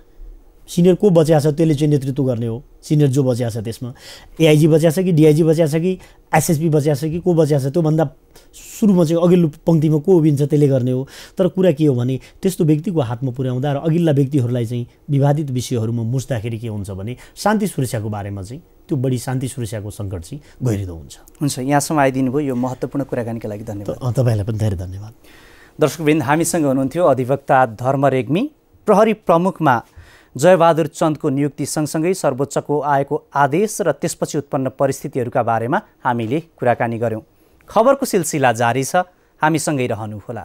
सिनियर को बचिया छ त्यसले चाहिँ नेतृत्व गर्ने हो सिनियर जो बचिया छ त्यसमा एआइजी बचिया छ कि डिआइजी बचिया छ कि एसएसपी बचिया छ कि को बचिया छ त्योभन्दा सुरुमा चाहिँ अघिल्लो पङ्क्तिमा को उभिन्छ त्यसले गर्ने हो तर कुरा के हो भने त्यस्तो व्यक्तिको हातमा पुर्याउँदा र अघिल्ला व्यक्तिहरूलाई चाहिँ विवादित विषयहरूमा मुस्दाखेरि के हुन्छ भने शान्ति सुरक्षाको बारेमा चाहिँ त्यो बढी शान्ति सुरक्षाको सङ्कट चाहिँ गहिरिँदो हुन्छ हुन्छ यहाँसम्म आइदिनु भयो यो महत्त्वपूर्ण कुराकानीका लागि धन्यवाद तपाईँलाई पनि धेरै धन्यवाद दर्शकवृन्द हामीसँग हुनुहुन्थ्यो अधिवक्ता धर्म रेग्मी प्रहरी प्रमुखमा जयबहादुर चन्दको नियुक्ति सँगसँगै सर्वोच्चको आएको आदेश र त्यसपछि उत्पन्न परिस्थितिहरूका बारेमा हामीले कुराकानी गऱ्यौँ खबरको सिलसिला जारी छ हामीसँगै रहनुहोला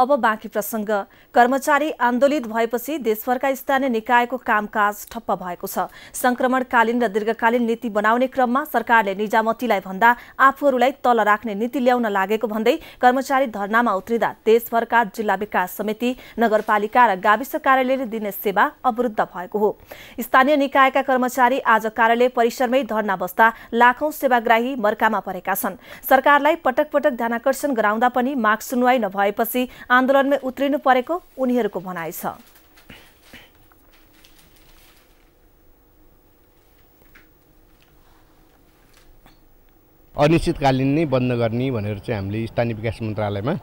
अब बाँकी प्रसङ्ग कर्मचारी आन्दोलित भएपछि देशभरका स्थानीय निकायको कामकाज ठप्प भएको छ संक्रमणकालीन र दीर्घकालीन नीति बनाउने क्रममा सरकारले निजामतीलाई भन्दा आफूहरूलाई तल राख्ने नीति ल्याउन लागेको भन्दै कर्मचारी धरनामा उत्रिँदा देशभरका जिल्ला विकास समिति नगरपालिका र गाविस कार्यालयले दिने सेवा अवरुद्ध भएको हो स्थानीय निकायका कर्मचारी आज कार्यालय परिसरमै धरना बस्दा लाखौं सेवाग्राही मर्कामा परेका छन् सरकारलाई पटक पटक ध्यानाकर्षण गराउँदा पनि माग सुनवाई नभएपछि आन्दोलनमै उत्रिनु परेको उनीहरूको भनाइ छ अनिश्चितकालीन नै बन्द गर्ने भनेर चाहिँ हामीले स्थानीय विकास मन्त्रालयमा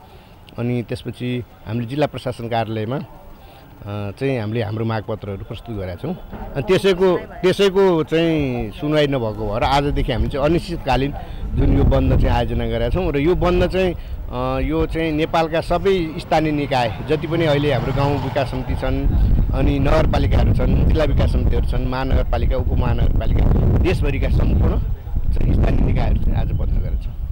अनि त्यसपछि हामीले जिल्ला प्रशासन कार्यालयमा चाहिँ हामीले हाम्रो मागपत्रहरू प्रस्तुत गरेका छौँ अनि त्यसैको त्यसैको चाहिँ सुनवाई नभएको भएर आजदेखि हामी चाहिँ अनिश्चितकालीन जुन यो बन्द चाहिँ आयोजना गरेका छौँ र यो बन्द चाहिँ यो चाहिँ नेपालका सबै स्थानीय निकाय जति पनि अहिले हाम्रो गाउँ विकास समिति छन् अनि नगरपालिकाहरू छन् जिल्ला विकास समितिहरू छन् महानगरपालिका उपमहानगरपालिका देशभरिका सम्पूर्ण स्थानीय निकायहरू चाहिँ आज बन्द गरेका छौँ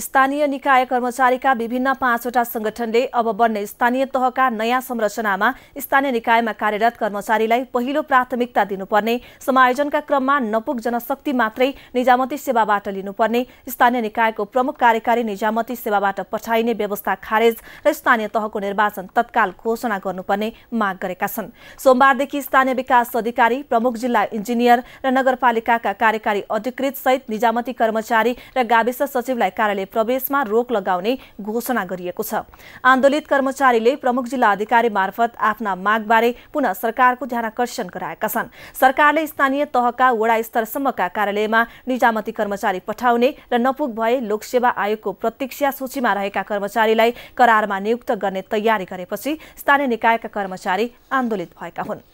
स्थानीय निकाय कर्मचारीका विभिन्न पाँचवटा संगठनले अब बन्ने स्थानीय तहका नयाँ संरचनामा स्थानीय निकायमा कार्यरत कर्मचारीलाई पहिलो प्राथमिकता दिनुपर्ने समायोजनका क्रममा नपुग जनशक्ति मात्रै निजामती सेवाबाट लिनुपर्ने स्थानीय निकायको प्रमुख कार्यकारी निजामती सेवाबाट पठाइने व्यवस्था खारेज र स्थानीय तहको निर्वाचन तत्काल घोषणा गर्नुपर्ने माग गरेका छन् सोमबारदेखि स्थानीय विकास अधिकारी प्रमुख जिल्ला इन्जिनियर र नगरपालिकाका कार्यकारी अधिकृत सहित निजामती कर्मचारी र गाविस सचिवलाई कार्यालय कार्यालय प्रवेशमा रोक लगाउने घोषणा गरिएको छ आन्दोलित कर्मचारीले प्रमुख जिल्ला अधिकारी मार्फत आफ्ना मागबारे पुनः सरकारको ध्यानकर्षण गराएका छन् सरकारले स्थानीय तहका वडा स्तरसम्मका कार्यालयमा निजामती कर्मचारी पठाउने र नपुग भए लोकसेवा आयोगको प्रतीक्षा सूचीमा रहेका कर्मचारीलाई करारमा नियुक्त गर्ने तयारी गरेपछि स्थानीय निकायका कर्मचारी आन्दोलित भएका हुन्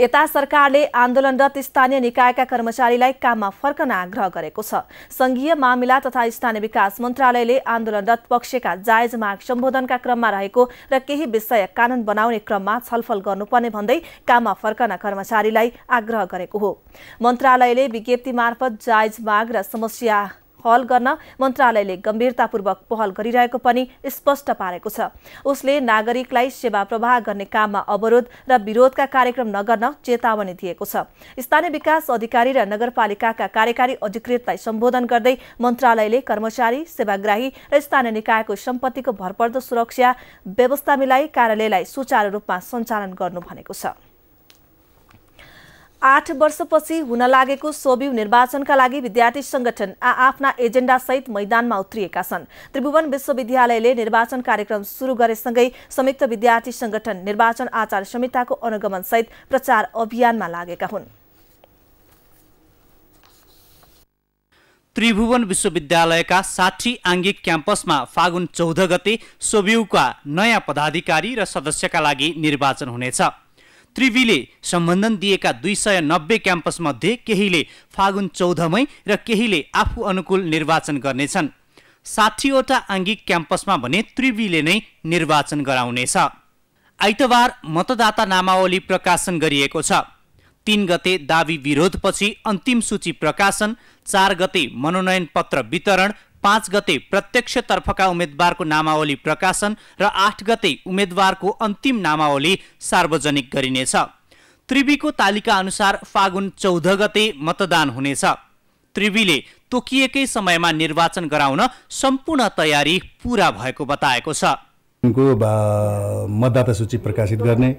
यता सरकारले आन्दोलनरत स्थानीय निकायका कर्मचारीलाई काममा फर्कन आग्रह गरेको छ संघीय मामिला तथा स्थानीय विकास मन्त्रालयले आन्दोलनरत पक्षका जायज माग सम्बोधनका क्रममा रहेको र केही विषय कानून बनाउने क्रममा छलफल गर्नुपर्ने भन्दै काममा फर्कन कर्मचारीलाई आग्रह गरेको हो मन्त्रालयले विज्ञप्ति मार्फत जायज माग र समस्या पहल गर्न मन्त्रालयले गम्भीरतापूर्वक पहल गरिरहेको पनि स्पष्ट पारेको छ उसले नागरिकलाई सेवा प्रवाह गर्ने काममा अवरोध र विरोधका कार्यक्रम नगर्न चेतावनी दिएको छ स्थानीय विकास अधिकारी र नगरपालिकाका कार्यकारी अधिकृतलाई सम्बोधन गर्दै मन्त्रालयले कर्मचारी सेवाग्राही र स्थानीय निकायको सम्पत्तिको भरपर्दो सुरक्षा व्यवस्था मिलाई कार्यालयलाई सुचारू रूपमा सञ्चालन गर्नु भनेको छ आठ वर्षपछि हुन लागेको सोबिउ निर्वाचनका लागि विद्यार्थी संगठन आ आआफ्ना एजेन्डासहित मैदानमा उत्रिएका छन् त्रिभुवन विश्वविद्यालयले निर्वाचन कार्यक्रम सुरु गरेसँगै संयुक्त विद्यार्थी संगठन निर्वाचन आचार संहिताको अनुगमनसहित प्रचार अभियानमा लागेका हुन् त्रिभुवन विश्वविद्यालयका साठी आङ्गिक क्याम्पसमा फागुन चौध गते सोबिउका नयाँ पदाधिकारी र सदस्यका लागि निर्वाचन हुनेछ त्रिवीले सम्बन्धन दिएका दुई सय नब्बे क्याम्पसमध्ये केहीले फागुन चौधमै र केहीले आफू अनुकूल निर्वाचन गर्नेछन् साठीवटा आङ्गिक क्याम्पसमा भने त्रिवीले नै निर्वाचन गराउनेछ आइतबार मतदाता नामावली प्रकाशन गरिएको छ तीन गते दावी विरोधपछि अन्तिम सूची प्रकाशन चार गते मनोनयन पत्र वितरण पाँच गते प्रत्यक्षतर्फका उम्मेद्वारको नामावली प्रकाशन र आठ गते उम्मेद्वारको अन्तिम नामावली सार्वजनिक गरिनेछ त्रिवीको तालिका अनुसार फागुन चौध गते मतदान हुनेछ त्रिवीले तोकिएकै समयमा निर्वाचन गराउन सम्पूर्ण तयारी पुरा भएको बताएको छ उनको मतदाता सूची प्रकाशित गर्ने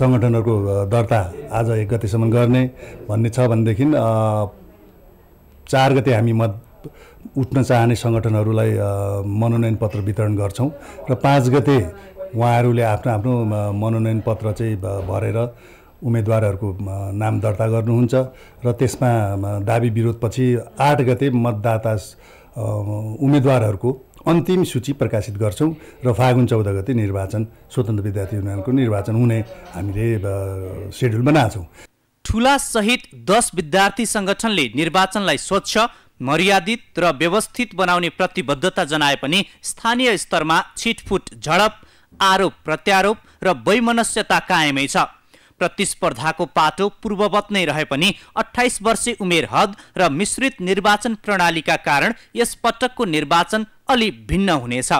सङ्गठनहरूको दर्ता आज एक गतेसम्म गर्ने भन्ने छ भनेदेखि चार गते हामी मत उठ्न चाहने सङ्गठनहरूलाई मनोनयन पत्र वितरण गर्छौँ र पाँच गते उहाँहरूले आफ्नो आफ्नो मनोनयन पत्र चाहिँ भरेर उम्मेदवारहरूको नाम दर्ता गर्नुहुन्छ र त्यसमा दाबी विरोधपछि आठ गते मतदाता उम्मेदवारहरूको अन्तिम सूची प्रकाशित गर्छौँ र फागुन चौध गते निर्वाचन स्वतन्त्र विद्यार्थी युनियनको निर्वाचन हुने हामीले सेड्युल बनाएको छौँ सहित दस विद्यार्थी सङ्गठनले निर्वाचनलाई स्वच्छ मर्यादित र व्यवस्थित बनाउने प्रतिबद्धता जनाए पनि स्थानीय स्तरमा छिटफुट झडप आरोप प्रत्यारोप र वैमनस्यता कायमै छ प्रतिस्पर्धाको पाटो पूर्ववत नै रहे पनि अठाइस वर्षे उमेर हद र मिश्रित निर्वाचन प्रणालीका कारण यस पटकको निर्वाचन अलि भिन्न हुनेछ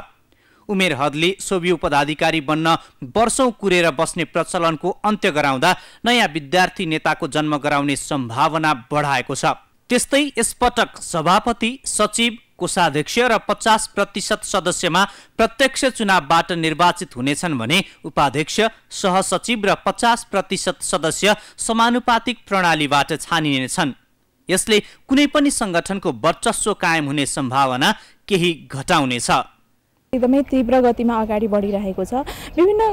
उमेर हदले सोभि पदाधिकारी बन्न वर्षौँ कुरेर बस्ने प्रचलनको अन्त्य गराउँदा नयाँ विद्यार्थी नेताको जन्म गराउने सम्भावना बढाएको छ त्यस्तै यसपटक सभापति सचिव कोषाध्यक्ष र पचास प्रतिशत सदस्यमा प्रत्यक्ष चुनावबाट निर्वाचित हुनेछन् भने उपाध्यक्ष सहसचिव र पचास प्रतिशत सदस्य समानुपातिक प्रणालीबाट छानिनेछन् यसले कुनै पनि सङ्गठनको वर्चस्व कायम हुने सम्भावना केही घटाउनेछ एकदमै तीव्र गतिमा अगाडि बढिरहेको छ विभिन्न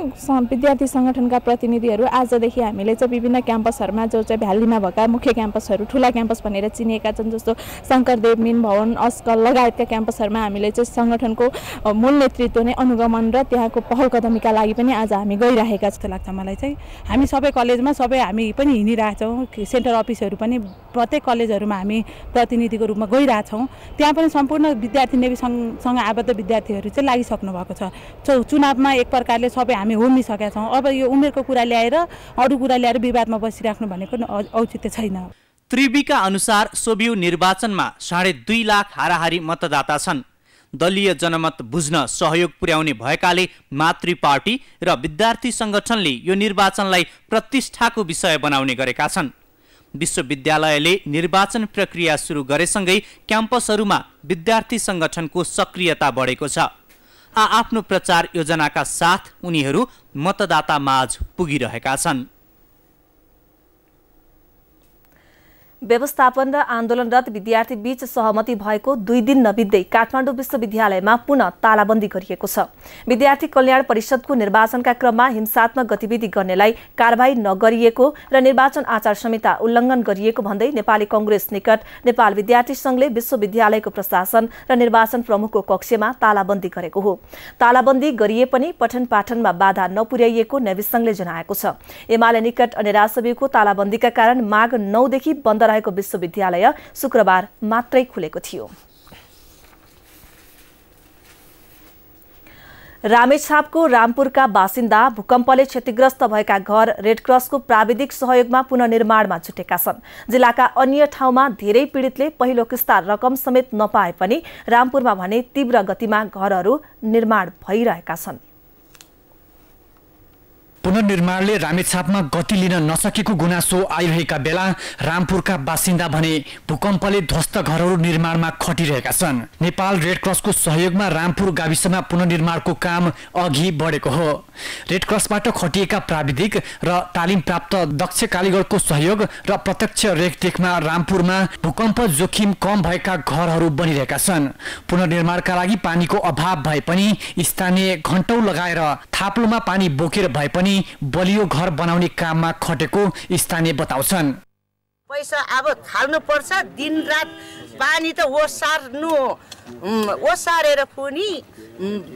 विद्यार्थी सङ्गठनका प्रतिनिधिहरू आजदेखि हामीले चाहिँ विभिन्न क्याम्पसहरूमा जो चाहिँ भ्यालीमा भएका मुख्य क्याम्पसहरू ठुला क्याम्पस भनेर चिनिएका छन् जस्तो शङ्करदेव मिन भवन अस्कल लगायतका क्याम्पसहरूमा हामीले चाहिँ सङ्गठनको मूल नेतृत्व नै अनुगमन र त्यहाँको पहल कदमीका लागि पनि आज हामी गइरहेका जस्तो लाग्छ मलाई चाहिँ हामी सबै कलेजमा सबै हामी पनि हिँडिरहेछौँ सेन्टर अफिसहरू पनि प्रत्येक कलेजहरूमा हामी प्रतिनिधिको रूपमा गइरहेछौँ त्यहाँ पनि सम्पूर्ण विद्यार्थी नेवी सङ्घसँग आबद्ध विद्यार्थीहरू चाहिँ लागिसक्नु भएको छ चुनावमा एक प्रकारले सबै हामी होमिसकेका छौँ अब यो उमेरको कुरा ल्याएर अरू कुरा ल्याएर विवादमा बसिराख्नु भनेको औचित्य छैन त्रिविका अनुसार सोभियु निर्वाचनमा साढे दुई लाख हाराहारी मतदाता छन् दलीय जनमत बुझ्न सहयोग पुर्याउने भएकाले मातृ पार्टी र विद्यार्थी सङ्गठनले यो निर्वाचनलाई प्रतिष्ठाको विषय बनाउने गरेका छन् विश्वविद्यालयले निर्वाचन प्रक्रिया सुरु गरेसँगै क्याम्पसहरूमा विद्यार्थी सङ्गठनको सक्रियता बढेको छ आआफ्नो प्रचार योजनाका साथ उनीहरू मतदाता माझ पुगिरहेका छन् व्यवस्थापन र आन्दोलनरत विद्यार्थी बीच सहमति भएको दुई दिन नबित्दै काठमाडौँ विश्वविद्यालयमा पुनः तालाबन्दी गरिएको छ विद्यार्थी कल्याण परिषदको निर्वाचनका क्रममा हिंसात्मक गतिविधि गर्नेलाई कारवाही नगरिएको र निर्वाचन आचार संहिता उल्लङ्घन गरिएको भन्दै नेपाली कंग्रेस निकट नेपाल विद्यार्थी संघले विश्वविद्यालयको प्रशासन र निर्वाचन प्रमुखको कक्षमा तालाबन्दी गरेको हो तालाबन्दी गरिए पनि पठन पाठनमा बाधा नपुर्याइएको नेविसङ्घले जनाएको छ एमाले निकट अनि राजसभेको तालाबन्दीका कारण माघ नौदेखि बन्द रहेको विश्वविद्यालय शुक्रबार मात्रै खुलेको थियो रामेछापको रामपुरका बासिन्दा भूकम्पले क्षतिग्रस्त भएका घर रेडक्रसको प्राविधिक सहयोगमा पुननिर्माणमा छुटेका छन् जिल्लाका अन्य ठाउँमा धेरै पीडितले पहिलो किस्ता रकम समेत नपाए पनि रामपुरमा भने तीव्र गतिमा घरहरू निर्माण भइरहेका छन् पुनर्निर्माणले रामेछापमा गति लिन नसकेको गुनासो आइरहेका बेला रामपुरका बासिन्दा भने भूकम्पले ध्वस्त घरहरू निर्माणमा खटिरहेका छन् नेपाल रेडक्रसको सहयोगमा रामपुर गाविसमा पुनर्निर्माणको काम अघि बढेको हो रेडक्रसबाट खटिएका प्राविधिक र तालिम प्राप्त दक्ष कालीगढको सहयोग र प्रत्यक्ष रेखदेखमा रामपुरमा भूकम्प जोखिम कम भएका घरहरू बनिरहेका छन् पुनर्निर्माणका लागि पानीको अभाव भए पनि स्थानीय घन्टौ लगाएर थाप्लोमा पानी बोकेर भए पनि बलियो घर बनाउने काममा खटेको स्थानीय बताउँछन् पैसा अब दिन दिनरात पानी त ओसार्नु ओसारेर पनि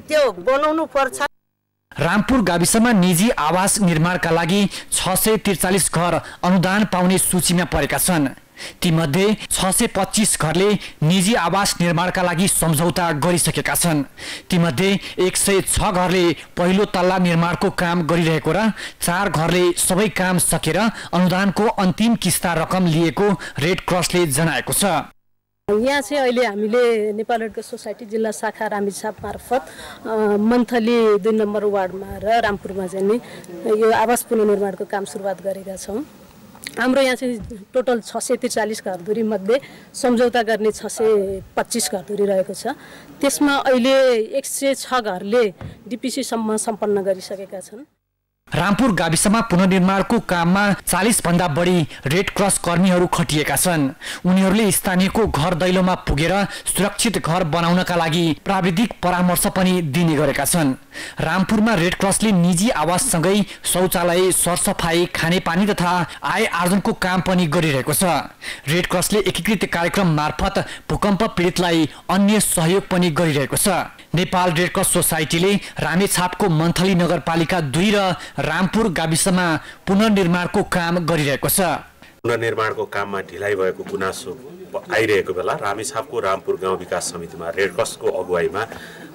त्यो बनाउनु पर्छ रामपुर गाविसमा निजी आवास निर्माणका लागि छ सय त्रिचालिस घर अनुदान पाउने सूचीमा परेका छन् तीमध्ये छ सय पच्चिस घरले निजी आवास निर्माणका लागि सम्झौता गरिसकेका छन् तीमध्ये एक सय छ घरले पहिलो तल्ला निर्माणको काम गरिरहेको र चार घरले सबै काम सकेर अनुदानको अन्तिम किस्ता रकम लिएको रेड क्रसले जनाएको छ यहाँ चाहिँ अहिले हामीले नेपाल रेडको सोसाइटी जिल्ला शाखा रामेछाप मार्फत मन्थली दुई नम्बर वार्डमा र रामपुरमा चाहिँ यो आवास पुनर्निर्माणको काम सुरुवात गरेका छौँ हाम्रो यहाँ चाहिँ टोटल छ सय त्रिचालिस घरधुरीमध्ये सम्झौता गर्ने छ सय पच्चिस घरधुरी रहेको छ त्यसमा अहिले एक सय छ घरले डिपिसीसम्म सम्पन्न गरिसकेका छन् रामपुर गाविसमा पुनर्निर्माणको काममा चालिस भन्दा बढी रेड क्रस कर्मीहरू खटिएका छन् उनीहरूले स्थानीयको घर दैलोमा पुगेर सुरक्षित घर बनाउनका लागि प्राविधिक परामर्श पनि दिने गरेका छन् रामपुरमा रेड क्रसले निजी आवाससँगै शौचालय सरसफाई खानेपानी तथा आय आर्जनको काम पनि गरिरहेको छ रेड क्रसले एकीकृत कार्यक्रम मार्फत भूकम्प पीडितलाई अन्य सहयोग पनि गरिरहेको छ नेपाल रेडक्रस सोसाइटीले रामेछापको मन्थली नगरपालिका दुई र रामपुर गाविसमा पुनर्निर्माणको काम गरिरहेको छ पुनर्निर्माणको काममा ढिलाइ भएको गुनासो आइरहेको बेला रामेछापको रामपुर गाउँ विकास समितिमा रेडक्रसको अगुवाईमा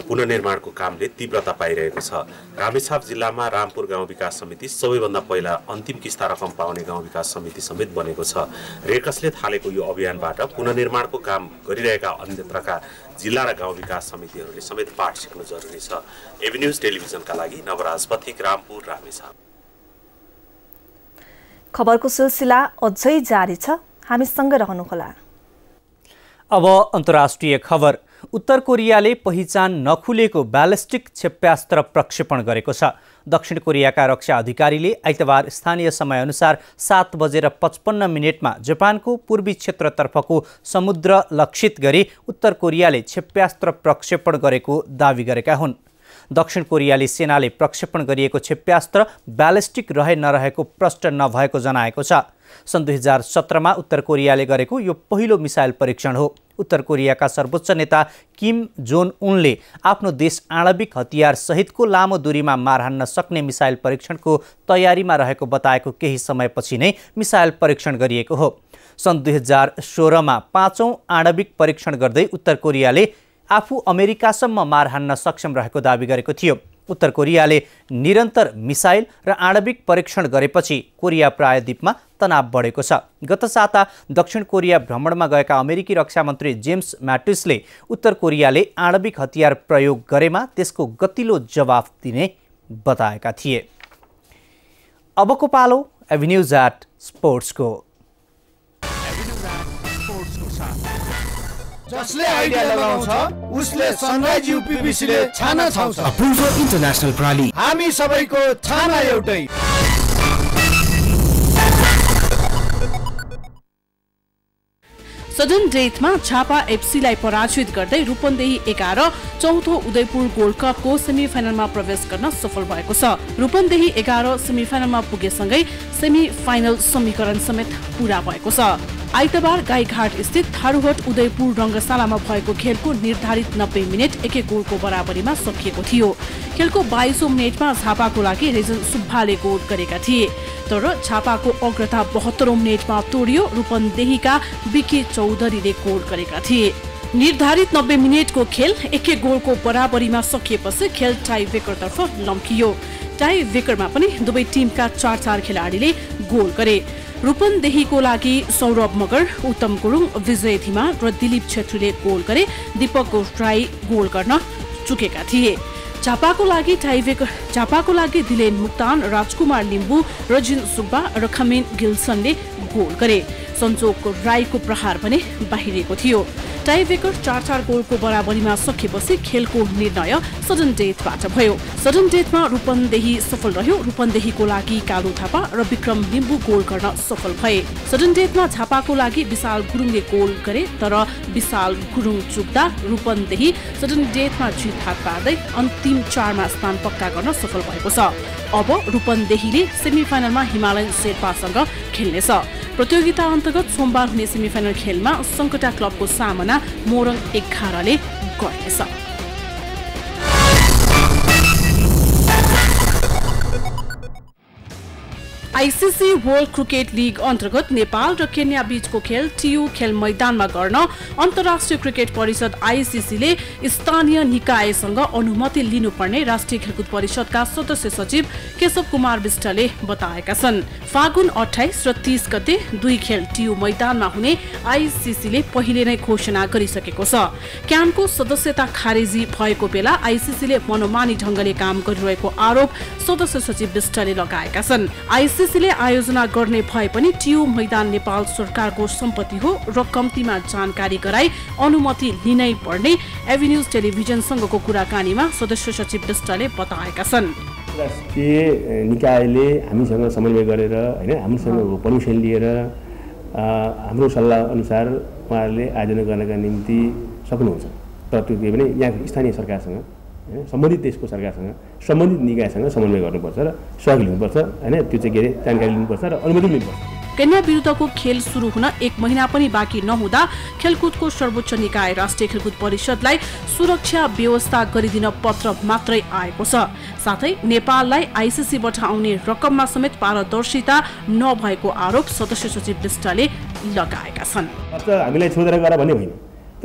पुनर्निर्माणको कामले तीव्रता पाइरहेको छ रामेछाप जिल्लामा रामपुर गाउँ विकास समिति सबैभन्दा पहिला अन्तिम किस्ता रकम पाउने गाउँ विकास समिति समेत बनेको छ रेडक्रसले थालेको यो अभियानबाट पुनर्निर्माणको काम गरिरहेका अन्यत्रका जिल्ला र गाउँ विकास समितिहरूले समेत पाठ सिक्नु जरुरी छ एभिन्युज टेलिभिजनका लागि नवराज पथिक रामपुर रामेछाप खबरको सिलसिला अझै जारी छ हामीसँग रहनुहोला अब अन्तर्राष्ट्रिय खबर उत्तर कोरियाले पहिचान नखुलेको ब्यालिस्टिक क्षेप्यास्त्र प्रक्षेपण गरेको छ दक्षिण कोरियाका रक्षा अधिकारीले आइतबार स्थानीय समयअनुसार सात बजेर पचपन्न मिनटमा जापानको पूर्वी क्षेत्रतर्फको समुद्र लक्षित गरी उत्तर कोरियाले क्षेप्यास्त्र प्रक्षेपण गरेको दावी गरेका हुन् दक्षिण कोरियाली सेनाले प्रक्षेपण गरिएको क्षेप्यास्त्र ब्यालिस्टिक रहे नरहेको प्रष्ट नभएको जनाएको छ सन् दुई हजार सत्रमा उत्तर कोरियाले गरेको यो पहिलो मिसाइल परीक्षण हो उत्तर कोरियाका सर्वोच्च नेता किम जोन उनले आफ्नो देश आणविक हतियार सहितको लामो दूरीमा मार हान्न सक्ने मिसाइल परीक्षणको तयारीमा रहेको बताएको केही समयपछि नै मिसाइल परीक्षण गरिएको हो सन् दुई हजार सोह्रमा पाँचौँ आणविक परीक्षण गर्दै उत्तर कोरियाले आफू अमेरिकासम्म मार हान्न सक्षम रहेको दावी गरेको थियो उत्तर कोरियाले निरन्तर मिसाइल र आणविक परीक्षण गरेपछि कोरिया प्रायद्वीपमा तनाव बढेको छ गत साता दक्षिण कोरिया भ्रमणमा गएका अमेरिकी रक्षा मन्त्री जेम्स म्याटिसले उत्तर कोरियाले आणविक हतियार प्रयोग गरेमा त्यसको गतिलो जवाफ दिने बताएका थिए अबको पालो एभिन्युज एट स्पोर्ट्सको जसले आइडिया लगाउँछ उसले सनराइज युपिबिसीले छाना छाउँछ अपूर्व इन्टरनेसनल प्रणाली हामी सबैको छाना एउटै सडन डेथमा छापा एफसीलाई पराजित गर्दै रूपन्देही एघार चौथो उदयपुर गोल्ड कपको सेमी फाइनलमा प्रवेश गर्न सफल भएको छ रूपन्देही एघार सेमी फाइनलमा पुगेसँगै सेमी फाइनल समीकरण समेत पूरा भएको छ आइतबार गाईघाट स्थित थारूहट उदयपुर रङ्गशालामा भएको खेलको निर्धारित नब्बे मिनट एक एक गोलको बराबरीमा सकिएको थियो खेलको बाइसौँ मिनटमा झापाको लागि रेजन सुब्बाले गोल गरेका थिए तर छापाको अग्रता बहत्तरौँ मिनटमा तोडियो रूपन्देहीका विके चौधरीले गोल गरेका थिए निर्धारित नब्बे मिनटको खेल एक एक गोलको बराबरीमा सकिएपछि खेल टाई ब्रेकरतर्फ लम्कियो टाई ब्रेकरमा पनि दुवै टिमका चार चार खेलाडीले गोल गरे रूपन्देहीको लागि सौरभ मगर उत्तम गुरुङ विजय धिमा र दिलीप छेत्रीले गोल गरे दीपक राई गोल गर्न चुकेका थिए झापाको लागि टाइबेकर झापाको लागि दिलेन मुक्तान राजकुमार लिम्बू रजिन सुब्बा र खमेन गिल्सनले गोल गरे सञ्जोग राईको प्रहार भने बाहिरिएको थियो टाइब्रेकर चार चार गोलको बराबरीमा सकेपछि खेलको निर्णय सडन डेथबाट भयो सडन डेथमा रूपन्देही सफल रह्यो रूपन्देहीको लागि कालो थापा र विक्रम लिम्बू गोल गर्न सफल भए सडन डेथमा झापाको लागि विशाल गुरुङले गोल गरे तर विशाल गुरुङ चुक्दा रूपन्देही सडन डेथमा जित हात पार्दै अन्तिम चारमा स्थान पक्का गर्न सफल भएको छ अब रूपन्देहीले सेमी फाइनलमा हिमालयन शेर्पासँग खेल्नेछ प्रतियोगिता अन्तर्गत सोमबार हुने सेमिफाइनल खेलमा सङ्कटा क्लबको सामना मोरङ एघारले गर्नेछ आइसिसी वर्ल्ड क्रिकेट लिग अन्तर्गत नेपाल र केन्या बीचको खेल टियु खेल मैदानमा गर्न अन्तर्राष्ट्रिय क्रिकेट परिषद आइसिसीले स्थानीय निकायसँग अनुमति लिनुपर्ने राष्ट्रिय खेलकुद परिषदका सदस्य सचिव केशव कुमार विष्टले बताएका छन् फागुन अठाइस र तीस गते दुई खेल टियु मैदानमा हुने आइसिसीले पहिले नै घोषणा गरिसकेको छ क्याम्पको सदस्यता खारेजी भएको बेला आइसिसीले मनोमानी ढङ्गले काम गरिरहेको आरोप सदस्य सचिव विष्टले लगाएका छन् आइसिसी आइसिसीले आयोजना गर्ने भए पनि टियु मैदान नेपाल सरकारको सम्पत्ति हो र कम्तीमा जानकारी गराई अनुमति लिनै पर्ने एभिन्युज टेलिभिजनसँगको कुराकानीमा सदस्य सचिव विष्टले बताएका छन् राष्ट्रिय निकायले हामीसँग समन्वय गरेर होइन हामीसँग पर्मिसन लिएर हाम्रो सल्लाह अनुसार उहाँहरूले आयोजना गर्नका निम्ति सक्नुहुन्छ तर त्यो के भने यहाँ स्थानीय सरकारसँग होइन सम्बन्धित देशको सरकारसँग सम्बन्धित निकायसँग समन्वय गर्नुपर्छ र सहयोग लिनुपर्छ होइन त्यो चाहिँ के अरे जानकारी लिनुपर्छ र अनुमति लिनुपर्छ कन्या विरुद्धको खेल सुरु हुन एक महिना पनि बाँकी नहुँदा खेलकुदको सर्वोच्च निकाय राष्ट्रिय खेलकुद परिषदलाई सुरक्षा व्यवस्था गरिदिन पत्र मात्रै आएको छ साथै नेपाललाई आइसिसीबाट आउने रकममा समेत पारदर्शिता नभएको आरोप सदस्य सचिव विष्टले लगाएका छन् हामीलाई छोडेर गर भन्ने होइन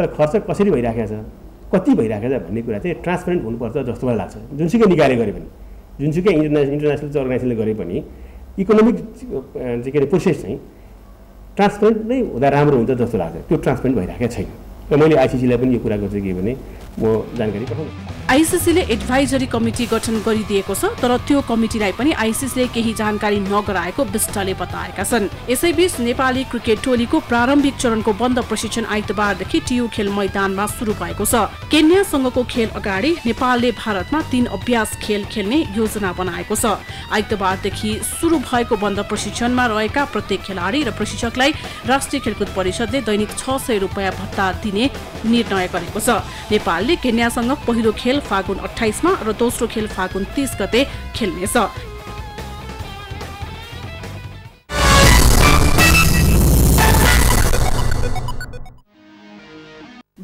तर खर्च कसरी भइराखेको छ कति भइरहेको छ भन्ने कुरा चाहिँ ट्रान्सपेरेन्ट हुनुपर्छ जस्तो मलाई लाग्छ जुनसुकै निकाले गरे पनि जुनसुकै इन्टरनेसनल इन्टरनेसनल अर्गनाइजेसनले गरे पनि इकोनोमिक के अरे प्रोसेस चाहिँ ट्रान्सपेरेन्ट नै हुँदा राम्रो हुन्छ जस्तो लाग्छ त्यो ट्रान्सपेरेन्ट भइरहेको छैन र मैले आइसिसीलाई पनि यो कुरा गर्छु के भने म जानकारी पठाउँछु आइसिसीले एडभाइजरी कमिटी गठन गरिदिएको छ तर त्यो कमिटीलाई पनि आइसिसीले केही जानकारी नगराएको विष्टले बताएका छन् यसैबीच नेपाली क्रिकेट टोलीको प्रारम्भिक चरणको बन्द प्रशिक्षण आइतबारदेखि टियु खेल मैदानमा सुरु भएको छ केन्यासँगको खेल अगाडि नेपालले भारतमा तीन अभ्यास खेल खेल्ने योजना बनाएको छ आइतबारदेखि सुरु भएको बन्द प्रशिक्षणमा रहेका प्रत्येक खेलाडी र प्रशिक्षकलाई राष्ट्रिय खेलकुद परिषदले दैनिक छ सय रुपियाँ भत्ता दिने निर्णय गरेको छ नेपाल नेपालले केन्यासँग पहिलो खेल फागुन अठाइसमा र दोस्रो खेल फागुन तीस गते खेल्नेछ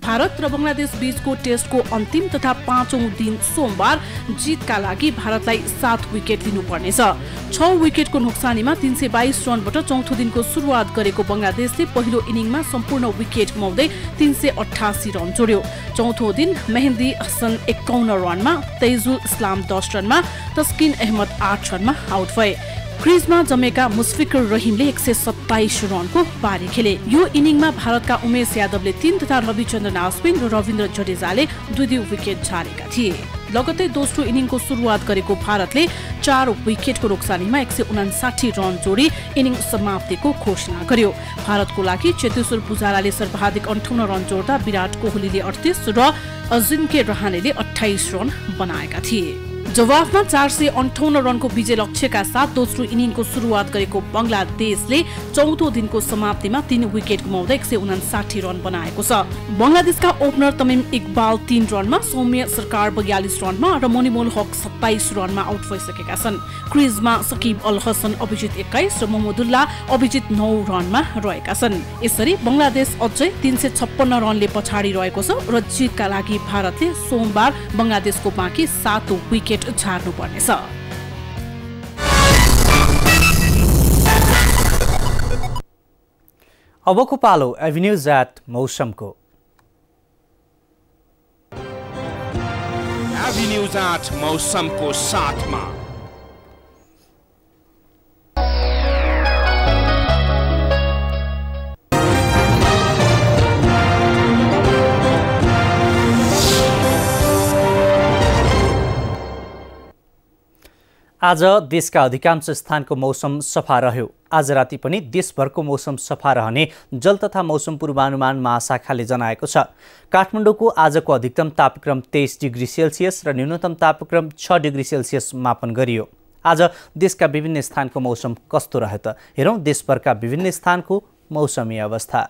भारत र बङ्गलादेश बीचको टेस्टको अन्तिम तथा पाँचौं दिन सोमबार जितका लागि भारतलाई सात विकेट दिनुपर्नेछ छ विकेटको नोक्सानीमा तीन सय बाइस रनबाट चौथो दिनको सुरुवात गरेको बङ्गलादेशले पहिलो इनिङमा सम्पूर्ण विकेट गुमाउँदै तीन सय अठासी रन जोड्यो चौथो दिन मेहेन्दी हसन एक्काउन्न रनमा तेजुल इस्लाम दस रनमा तस्किन अहमद आठ रनमा आउट भए क्रिजमा जमेका मुस्फिकुर रहिमले एक सय सत्ताइस रनको पारी खेले यो इनिङमा भारतका उमेश यादवले तीन तथा रविचन्द्रन अश्विन र रविन्द्र जडेजाले दुई दुई विकेट झारेका थिए लगतै दोस्रो इनिङको सुरुवात गरेको भारतले चार विकेटको नोक्सानीमा एक सय उनासाठी रन जोडी इनिङ समाप्तिको घोषणा गर्यो भारतको लागि चेतेश्वर पुजाराले सर्वाधिक अन्ठाउन्न रन जोड्दा विराट कोहलीले अडतिस र अजिङ्के रहानेले अठाइस रन बनाएका थिए जवाफमा चार सय अन्ठाउन्न रनको विजय लक्ष्यका साथ दोस्रो इनिङको सुरुवात गरेको बङ्गलादेशले चौथो दिनको समाप्तिमा तीन विकेट गुमाउँदै एक सय उनासाठी रन बनाएको छ बङ्गलादेशका ओपनर तमिम इकबाल तीन रनमा सौम्य सरकार बयालिस रनमा र मनिमोल हक सत्ताइस रनमा आउट भइसकेका छन् क्रिजमा सकिब अल हसन अभिजित एक्काइस र मोहम्मदुल्ला अभिजित नौ रनमा रहेका छन् यसरी बङ्गलादेश अझै तीन सय छप्पन्न रनले पछाडि रहेको छ र जितका लागि भारतले सोमबार बङ्गलादेशको बाँकी सात विकेट भेट पर्नेछ अबको पालो एभिन्यू एट मौसमको एभिन्यू एट मौसमको साथमा आज देशका अधिकांश स्थानको मौसम सफा रह्यो आज राति पनि देशभरको मौसम सफा रहने जल तथा मौसम पूर्वानुमान महाशाखाले जनाएको छ काठमाडौँको आजको अधिकतम तापक्रम तेइस डिग्री सेल्सियस र न्यूनतम तापक्रम छ डिग्री सेल्सियस मापन गरियो आज देशका विभिन्न स्थानको मौसम कस्तो रह्यो त हेरौँ देशभरका विभिन्न स्थानको मौसमी अवस्था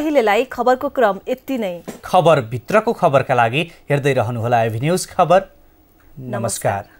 अहिलेलाई खबरको क्रम यति नै खबरभित्रको खबरका लागि हेर्दै रहनुहोला एभिन्युज खबर नमस्कार